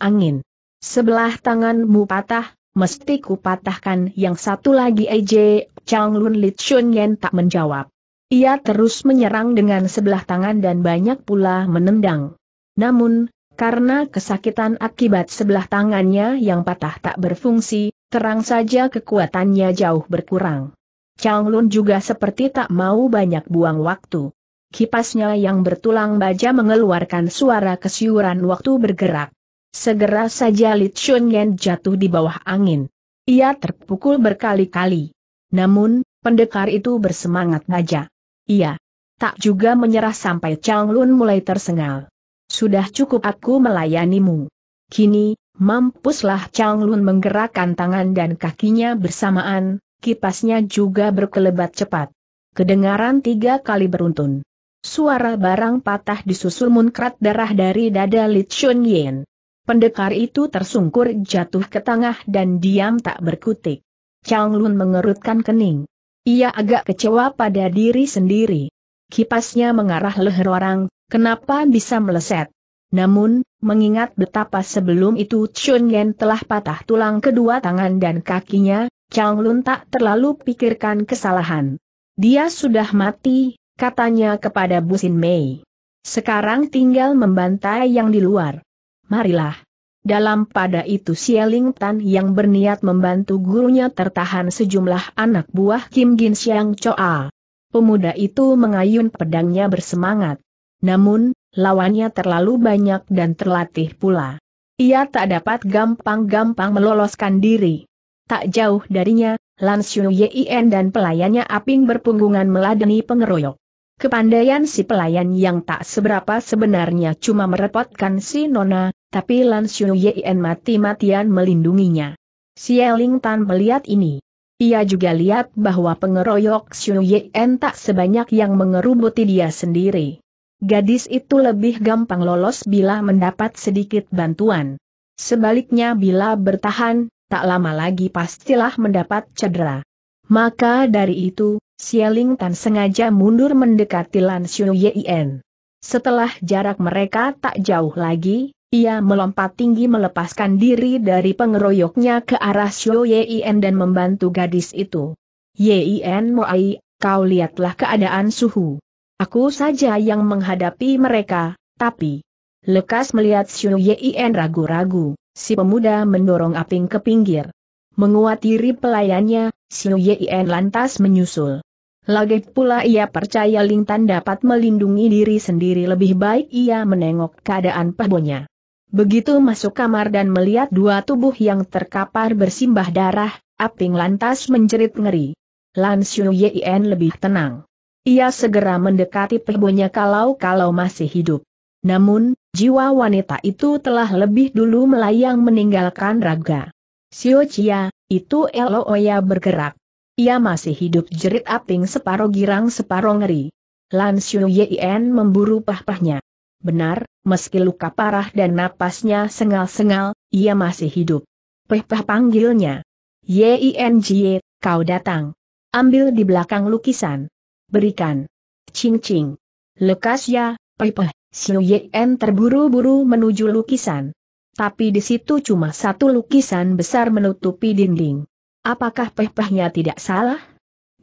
angin. Sebelah tanganmu patah, mesti ku patahkan yang satu lagi EJ, Chang Lun Li Chun Yen tak menjawab. Ia terus menyerang dengan sebelah tangan dan banyak pula menendang. Namun, karena kesakitan akibat sebelah tangannya yang patah tak berfungsi, terang saja kekuatannya jauh berkurang. Chang Lun juga seperti tak mau banyak buang waktu. Kipasnya yang bertulang baja mengeluarkan suara kesiuran waktu bergerak. Segera saja Li Chungen jatuh di bawah angin. Ia terpukul berkali-kali. Namun, pendekar itu bersemangat saja. Ia tak juga menyerah sampai Chang Lun mulai tersengal. Sudah cukup aku melayanimu. Kini, mampuslah Chang Lun menggerakkan tangan dan kakinya bersamaan, kipasnya juga berkelebat cepat. Kedengaran tiga kali beruntun. Suara barang patah disusul munkrat darah dari dada Li Chun Pendekar itu tersungkur jatuh ke tengah dan diam tak berkutik. Chang Lun mengerutkan kening. Ia agak kecewa pada diri sendiri. Kipasnya mengarah leher orang, kenapa bisa meleset? Namun, mengingat betapa sebelum itu Chun Yen telah patah tulang kedua tangan dan kakinya, Chang Lun tak terlalu pikirkan kesalahan. Dia sudah mati, katanya kepada Bu Busin Mei. Sekarang tinggal membantai yang di luar marilah. Dalam pada itu Xieling Tan yang berniat membantu gurunya tertahan sejumlah anak buah Kim Gin Siang Choa. Pemuda itu mengayun pedangnya bersemangat. Namun, lawannya terlalu banyak dan terlatih pula. Ia tak dapat gampang-gampang meloloskan diri. Tak jauh darinya, Lan Xiu Yien dan pelayannya Aping berpunggungan meladeni pengeroyok. Kepandaian si pelayan yang tak seberapa sebenarnya cuma merepotkan si Nona, tapi Lan Xiu Yen mati-matian melindunginya. Si Eling Tan melihat ini. Ia juga lihat bahwa pengeroyok Xiu Yen tak sebanyak yang mengerubuti dia sendiri. Gadis itu lebih gampang lolos bila mendapat sedikit bantuan. Sebaliknya bila bertahan, tak lama lagi pastilah mendapat cedera. Maka dari itu, Xieling Tan sengaja mundur mendekati Lan Xiu Yien. Setelah jarak mereka tak jauh lagi, ia melompat tinggi melepaskan diri dari pengeroyoknya ke arah Xiu Yien dan membantu gadis itu. Yien Moai, kau lihatlah keadaan suhu. Aku saja yang menghadapi mereka, tapi... Lekas melihat Xiu Yien ragu-ragu, si pemuda mendorong Aping ke pinggir. Menguatiri pelayannya, Xiu Yien lantas menyusul. Lagi pula ia percaya Lingtan dapat melindungi diri sendiri lebih baik ia menengok keadaan pahbonya. Begitu masuk kamar dan melihat dua tubuh yang terkapar bersimbah darah, Aping lantas menjerit ngeri. Lan Xiu Yien lebih tenang. Ia segera mendekati pabonya kalau-kalau masih hidup. Namun, jiwa wanita itu telah lebih dulu melayang meninggalkan raga. Xiu Chia, itu Eloya bergerak. Ia masih hidup jerit aping separo girang separo ngeri. Lan Xiu Yien memburu pah-pahnya. Benar, meski luka parah dan napasnya sengal-sengal, ia masih hidup. peh panggilnya. Yien Jie, kau datang. Ambil di belakang lukisan. Berikan. Cing-cing. Lekas ya, peh-peh. Xiu Yien terburu-buru menuju lukisan. Tapi di situ cuma satu lukisan besar menutupi dinding. Apakah pepahnya tidak salah?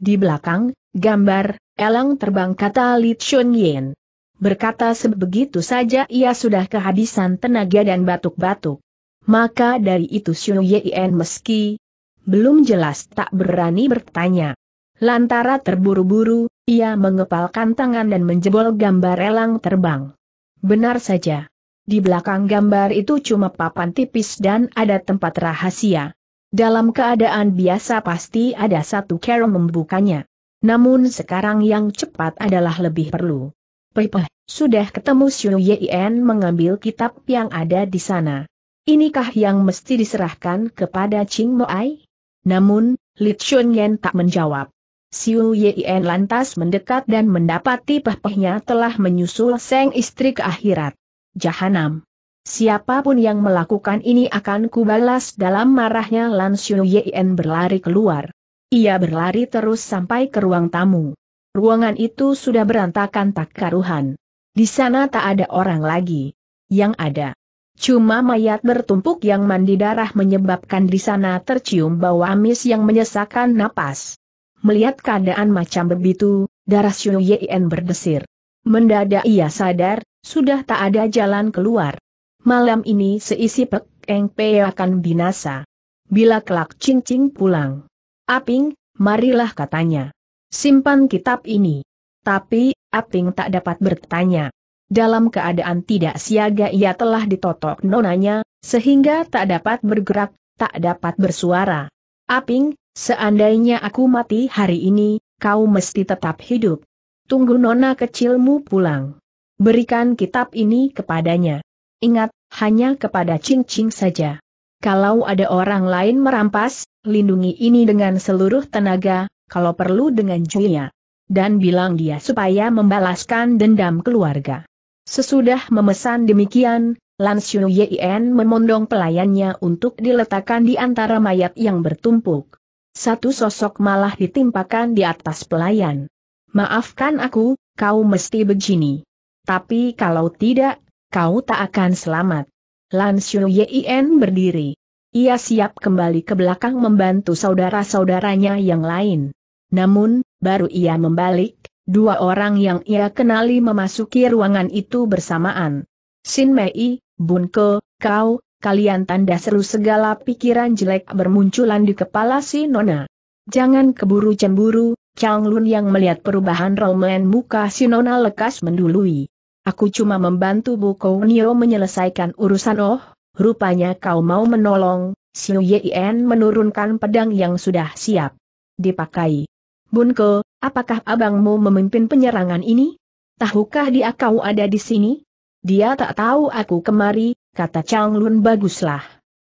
Di belakang, gambar, elang terbang kata Li Chun Yin. Berkata sebegitu saja ia sudah kehabisan tenaga dan batuk-batuk. Maka dari itu Xu Yin meski belum jelas tak berani bertanya. Lantara terburu-buru, ia mengepalkan tangan dan menjebol gambar elang terbang. Benar saja. Di belakang gambar itu cuma papan tipis dan ada tempat rahasia. Dalam keadaan biasa pasti ada satu cara membukanya. Namun sekarang yang cepat adalah lebih perlu. Pepeh, sudah ketemu Xiu Yien mengambil kitab yang ada di sana. Inikah yang mesti diserahkan kepada Ching Ai? Namun, Li Yen tak menjawab. Xiu Yien lantas mendekat dan mendapati pepehnya telah menyusul sang istri ke akhirat. Jahanam. Siapapun yang melakukan ini akan kubalas dalam marahnya Lan Xiu Yien berlari keluar. Ia berlari terus sampai ke ruang tamu. Ruangan itu sudah berantakan tak karuhan. Di sana tak ada orang lagi. Yang ada. Cuma mayat bertumpuk yang mandi darah menyebabkan di sana tercium bau amis yang menyesakan napas. Melihat keadaan macam begitu, darah Xiu Yien berdesir. Mendadak ia sadar, sudah tak ada jalan keluar malam ini seisi Pek Eng Pe akan binasa. Bila kelak cincing pulang. Aping, marilah katanya. Simpan kitab ini. Tapi, Aping tak dapat bertanya. Dalam keadaan tidak siaga ia telah ditotok nonanya, sehingga tak dapat bergerak, tak dapat bersuara. Aping, seandainya aku mati hari ini, kau mesti tetap hidup. Tunggu nona kecilmu pulang. Berikan kitab ini kepadanya. Ingat, hanya kepada Ching Ching saja. Kalau ada orang lain merampas, lindungi ini dengan seluruh tenaga, kalau perlu dengan Julia. Dan bilang dia supaya membalaskan dendam keluarga. Sesudah memesan demikian, Lan Xiu Yien memondong pelayannya untuk diletakkan di antara mayat yang bertumpuk. Satu sosok malah ditimpakan di atas pelayan. Maafkan aku, kau mesti begini. Tapi kalau tidak, kau tak akan selamat. Lan Xiu Yin berdiri. Ia siap kembali ke belakang membantu saudara-saudaranya yang lain. Namun, baru ia membalik, dua orang yang ia kenali memasuki ruangan itu bersamaan. Sin Mei, Bun Ke, kau, kalian tanda seru segala pikiran jelek bermunculan di kepala si Nona. Jangan keburu cemburu, Chang Lun yang melihat perubahan romen muka si Nona lekas mendului. Aku cuma membantu Kounio menyelesaikan urusan oh, rupanya kau mau menolong, Xiu Yien menurunkan pedang yang sudah siap dipakai. Bunko, apakah abangmu memimpin penyerangan ini? Tahukah dia kau ada di sini? Dia tak tahu aku kemari, kata Chang Lun baguslah.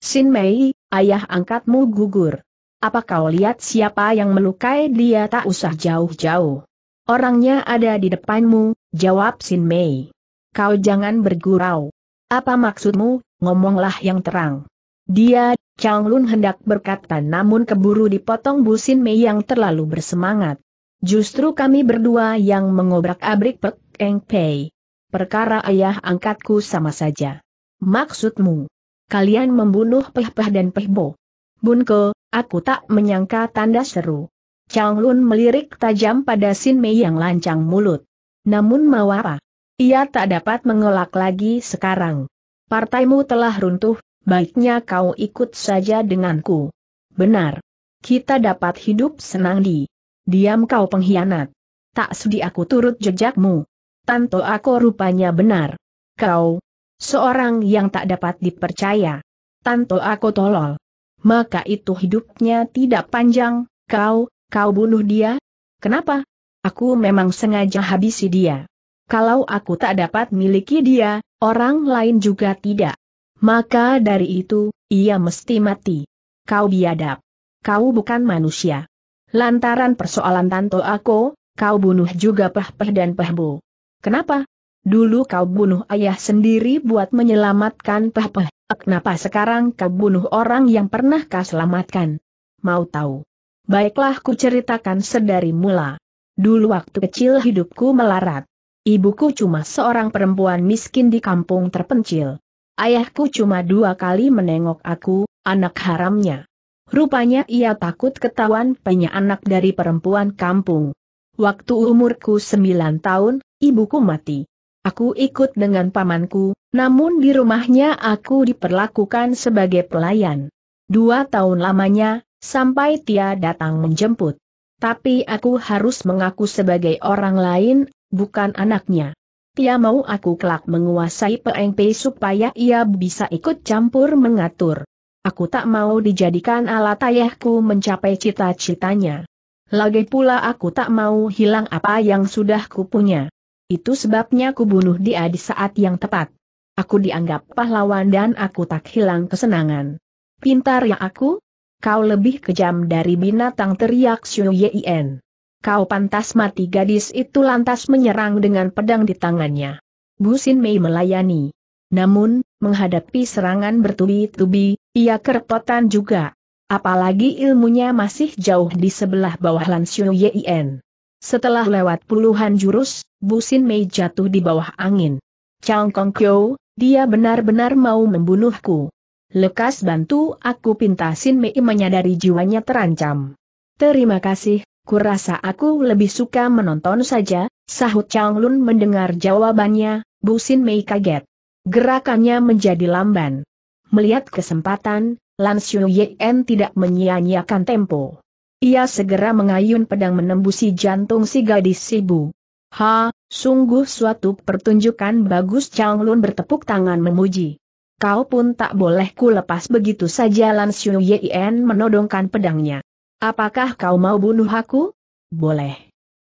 Sin Mei, ayah angkatmu gugur. Apa kau lihat siapa yang melukai dia tak usah jauh-jauh. Orangnya ada di depanmu, Jawab Sin Mei. Kau jangan bergurau. Apa maksudmu, ngomonglah yang terang. Dia, Chang Lun hendak berkata namun keburu dipotong Bu Sin Mei yang terlalu bersemangat. Justru kami berdua yang mengobrak-abrik Pek Eng Pei. Perkara ayah angkatku sama saja. Maksudmu? Kalian membunuh Peh Peh dan Peh Bo. Bunke, aku tak menyangka tanda seru. Chang Lun melirik tajam pada Sin Mei yang lancang mulut. Namun mau apa? Ia tak dapat mengelak lagi sekarang. Partaimu telah runtuh, baiknya kau ikut saja denganku. Benar. Kita dapat hidup senang di. Diam kau pengkhianat. Tak sudi aku turut jejakmu. Tanto aku rupanya benar. Kau, seorang yang tak dapat dipercaya. Tanto aku tolol. Maka itu hidupnya tidak panjang, kau, kau bunuh dia? Kenapa? Aku memang sengaja habisi dia. Kalau aku tak dapat miliki dia, orang lain juga tidak. Maka dari itu, ia mesti mati. Kau biadab. Kau bukan manusia. Lantaran persoalan Tanto aku, kau bunuh juga Pah-Pah dan Bo. Kenapa? Dulu kau bunuh ayah sendiri buat menyelamatkan Pah-Pah. Kenapa sekarang kau bunuh orang yang pernah kau selamatkan? Mau tahu? Baiklah ku ceritakan sedari mula. Dulu waktu kecil hidupku melarat. Ibuku cuma seorang perempuan miskin di kampung terpencil. Ayahku cuma dua kali menengok aku, anak haramnya. Rupanya ia takut ketahuan punya anak dari perempuan kampung. Waktu umurku sembilan tahun, ibuku mati. Aku ikut dengan pamanku, namun di rumahnya aku diperlakukan sebagai pelayan. Dua tahun lamanya, sampai Tia datang menjemput. Tapi aku harus mengaku sebagai orang lain, bukan anaknya. Tiap mau aku kelak menguasai Pei supaya ia bisa ikut campur mengatur. Aku tak mau dijadikan alat ayahku mencapai cita-citanya. Lagi pula aku tak mau hilang apa yang sudah kupunya. Itu sebabnya ku bunuh dia di saat yang tepat. Aku dianggap pahlawan dan aku tak hilang kesenangan. Pintar ya aku, Kau lebih kejam dari binatang teriak Xiu Yien. Kau pantas mati gadis itu lantas menyerang dengan pedang di tangannya. Busin Mei melayani. Namun, menghadapi serangan bertubi-tubi, ia kerepotan juga. Apalagi ilmunya masih jauh di sebelah bawah Lan Xiu Yien. Setelah lewat puluhan jurus, Busin Mei jatuh di bawah angin. Chang Kong Kyo, dia benar-benar mau membunuhku lekas bantu aku pintasin Mei menyadari jiwanya terancam. Terima kasih, kurasa aku lebih suka menonton saja, sahut Chang Lun mendengar jawabannya, Busin Mei kaget. Gerakannya menjadi lamban. Melihat kesempatan, Lan Xiu Yen tidak menyia-nyiakan tempo. Ia segera mengayun pedang menembusi jantung si gadis Sibu. Ha, sungguh suatu pertunjukan bagus Chang Lun bertepuk tangan memuji kau pun tak boleh ku lepas begitu saja Lan Xiu Yien menodongkan pedangnya. Apakah kau mau bunuh aku? Boleh.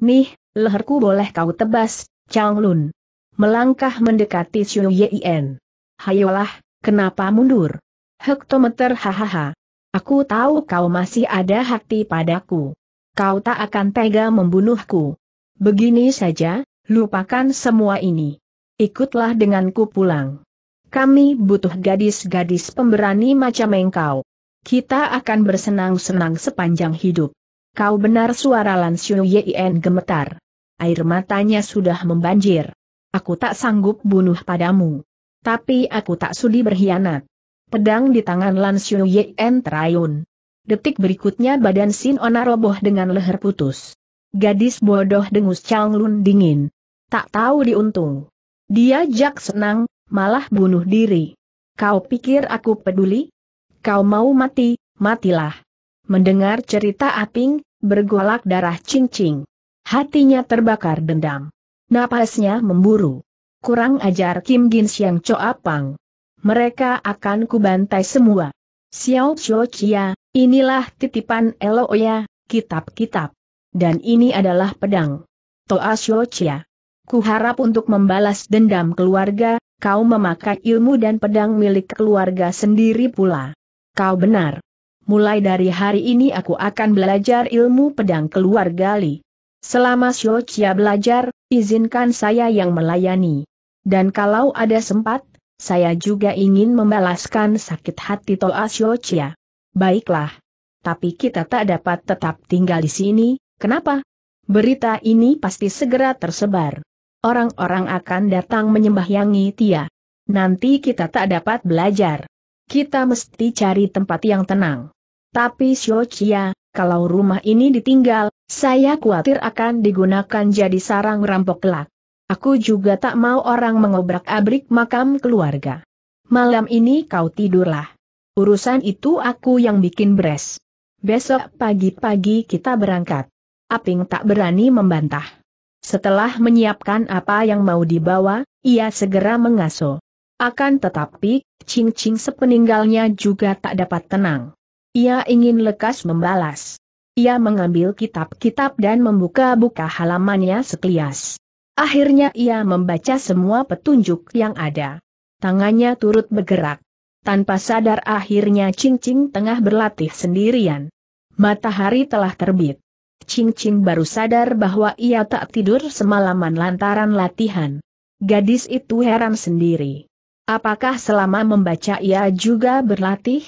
Nih, leherku boleh kau tebas, Chang Lun. Melangkah mendekati Xiu Yien. Hayolah, kenapa mundur? Hektometer hahaha. Aku tahu kau masih ada hati padaku. Kau tak akan tega membunuhku. Begini saja, lupakan semua ini. Ikutlah denganku pulang. Kami butuh gadis-gadis pemberani macam engkau. Kita akan bersenang-senang sepanjang hidup. Kau benar suara Lansiu Yien gemetar. Air matanya sudah membanjir. Aku tak sanggup bunuh padamu. Tapi aku tak sudi berkhianat. Pedang di tangan Lansiu Yien terayun. Detik berikutnya badan Sin Ona roboh dengan leher putus. Gadis bodoh dengus Chang Lun dingin. Tak tahu diuntung. Dia jak senang, malah bunuh diri. Kau pikir aku peduli? Kau mau mati, matilah. Mendengar cerita Aping, bergolak darah cincing. Hatinya terbakar dendam. Napasnya memburu. Kurang ajar Kim Gin Siang Cho Apang. Mereka akan kubantai semua. Xiao Cho Chia, inilah titipan Eloya, kitab-kitab. Dan ini adalah pedang. Toa Cho Chia. Kuharap untuk membalas dendam keluarga, Kau memakai ilmu dan pedang milik keluarga sendiri pula. Kau benar. Mulai dari hari ini aku akan belajar ilmu pedang keluarga Li. Selama Xiao Chia belajar, izinkan saya yang melayani. Dan kalau ada sempat, saya juga ingin membalaskan sakit hati Toa Chia. Baiklah. Tapi kita tak dapat tetap tinggal di sini, kenapa? Berita ini pasti segera tersebar orang-orang akan datang menyembah Yang Tia. Nanti kita tak dapat belajar. Kita mesti cari tempat yang tenang. Tapi Xiao Chia, kalau rumah ini ditinggal, saya khawatir akan digunakan jadi sarang rampok kelak. Aku juga tak mau orang mengobrak-abrik makam keluarga. Malam ini kau tidurlah. Urusan itu aku yang bikin beres. Besok pagi-pagi kita berangkat. Aping tak berani membantah. Setelah menyiapkan apa yang mau dibawa, ia segera mengasuh. Akan tetapi, Ching Ching sepeninggalnya juga tak dapat tenang. Ia ingin lekas membalas. Ia mengambil kitab-kitab dan membuka-buka halamannya sekelias. Akhirnya ia membaca semua petunjuk yang ada. Tangannya turut bergerak. Tanpa sadar akhirnya Ching Ching tengah berlatih sendirian. Matahari telah terbit. Ching Ching baru sadar bahwa ia tak tidur semalaman lantaran latihan. Gadis itu heran sendiri. Apakah selama membaca ia juga berlatih?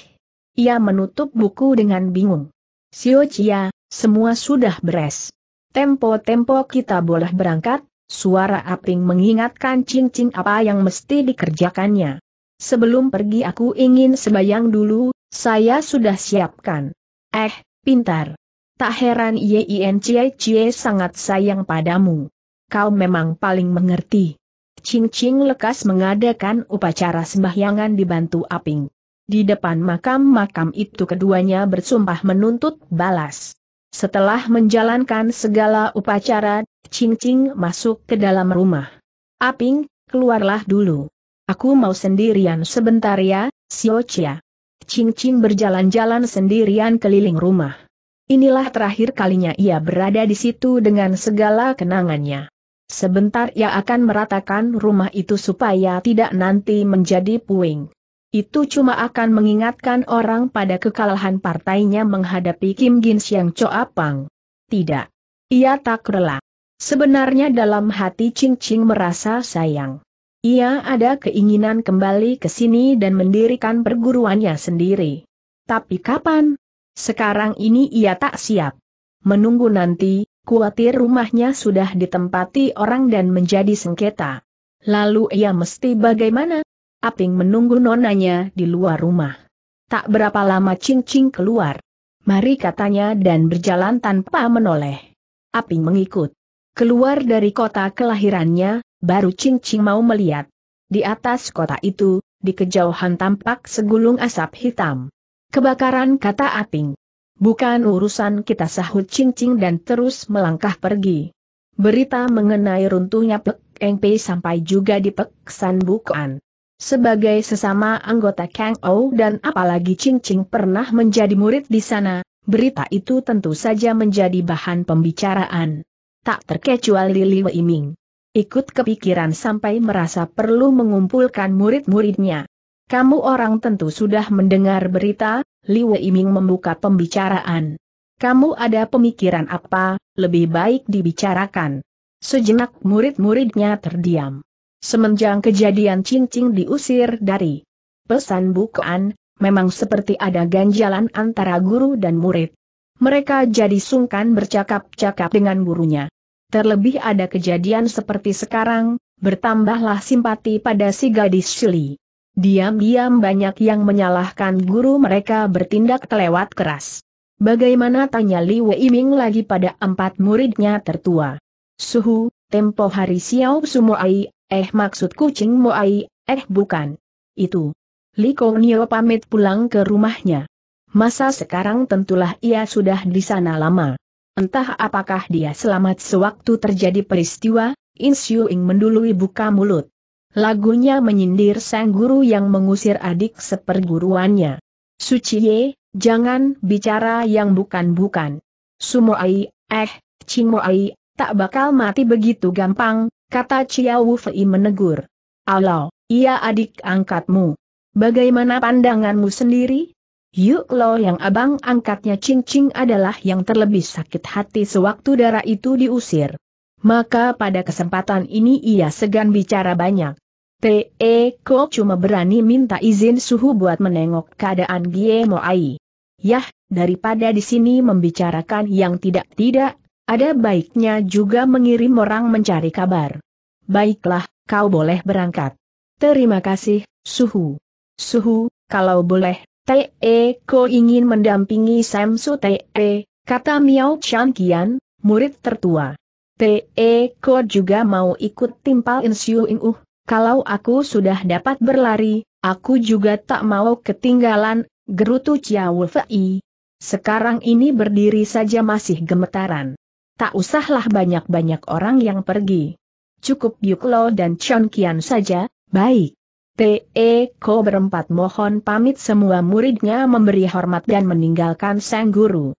Ia menutup buku dengan bingung. Sio Chia, semua sudah beres. Tempo-tempo kita boleh berangkat, suara Aping mengingatkan Ching Ching apa yang mesti dikerjakannya. Sebelum pergi aku ingin sebayang dulu, saya sudah siapkan. Eh, pintar. Tak heran Yien Chie Chie sangat sayang padamu. Kau memang paling mengerti. Ching Ching lekas mengadakan upacara sembahyangan dibantu Aping. Di depan makam-makam itu keduanya bersumpah menuntut balas. Setelah menjalankan segala upacara, Ching Ching masuk ke dalam rumah. Aping, keluarlah dulu. Aku mau sendirian sebentar ya, Xiao Chia. Ching Ching berjalan-jalan sendirian keliling rumah. Inilah terakhir kalinya ia berada di situ dengan segala kenangannya. Sebentar ia akan meratakan rumah itu supaya tidak nanti menjadi puing. Itu cuma akan mengingatkan orang pada kekalahan partainya menghadapi Kim Gin Siang Choa Pang. Tidak. Ia tak rela. Sebenarnya dalam hati Ching Ching merasa sayang. Ia ada keinginan kembali ke sini dan mendirikan perguruannya sendiri. Tapi kapan? Sekarang ini ia tak siap. Menunggu nanti, kuatir rumahnya sudah ditempati orang dan menjadi sengketa. Lalu ia mesti bagaimana? Aping menunggu nonanya di luar rumah. Tak berapa lama cing keluar. Mari katanya dan berjalan tanpa menoleh. Aping mengikut. Keluar dari kota kelahirannya, baru cing mau melihat. Di atas kota itu, di kejauhan tampak segulung asap hitam. Kebakaran kata Ating. Bukan urusan kita sahut cincing dan terus melangkah pergi. Berita mengenai runtuhnya Pek Eng Pei sampai juga di Pek San Bukuan. Sebagai sesama anggota Kang Ou dan apalagi Ching Ching pernah menjadi murid di sana, berita itu tentu saja menjadi bahan pembicaraan. Tak terkecuali Li Weiming. Ikut kepikiran sampai merasa perlu mengumpulkan murid-muridnya. Kamu orang tentu sudah mendengar berita, Liwe Iming membuka pembicaraan. Kamu ada pemikiran apa, lebih baik dibicarakan. Sejenak murid-muridnya terdiam. Semenjang kejadian cincin diusir dari pesan bukaan, memang seperti ada ganjalan antara guru dan murid. Mereka jadi sungkan bercakap-cakap dengan gurunya. Terlebih ada kejadian seperti sekarang, bertambahlah simpati pada si gadis Shili. Diam-diam banyak yang menyalahkan guru mereka bertindak terlewat keras. Bagaimana tanya Li Weiming lagi pada empat muridnya tertua. Suhu, tempo hari Xiao Sumoai, eh maksud kucing Moai, eh bukan. Itu. Li Nio pamit pulang ke rumahnya. Masa sekarang tentulah ia sudah di sana lama. Entah apakah dia selamat sewaktu terjadi peristiwa, Insyuing mendului buka mulut. Lagunya menyindir sang guru yang mengusir adik seperguruannya. Suciye, jangan bicara yang bukan-bukan. Sumoai, eh, Cimoai, tak bakal mati begitu gampang, kata Chiao Fei menegur. Alau, ia adik angkatmu. Bagaimana pandanganmu sendiri? Yuk lo yang abang angkatnya cincing adalah yang terlebih sakit hati sewaktu darah itu diusir. Maka pada kesempatan ini ia segan bicara banyak. Te, Ko cuma berani minta izin suhu buat menengok keadaan Gie Moai. Yah, daripada di sini membicarakan yang tidak-tidak, ada baiknya juga mengirim orang mencari kabar. Baiklah, kau boleh berangkat. Terima kasih, Suhu. Suhu, kalau boleh, T.E. Ko ingin mendampingi Samsu T.E., kata Miao Chan Kian, murid tertua. T.E. Ko juga mau ikut timpal Insiu Inguh, kalau aku sudah dapat berlari, aku juga tak mau ketinggalan, gerutu Chiao Sekarang ini berdiri saja masih gemetaran. Tak usahlah banyak-banyak orang yang pergi. Cukup Yuklo dan Chon Kian saja, baik. T.E. Ko berempat mohon pamit semua muridnya memberi hormat dan meninggalkan sang guru.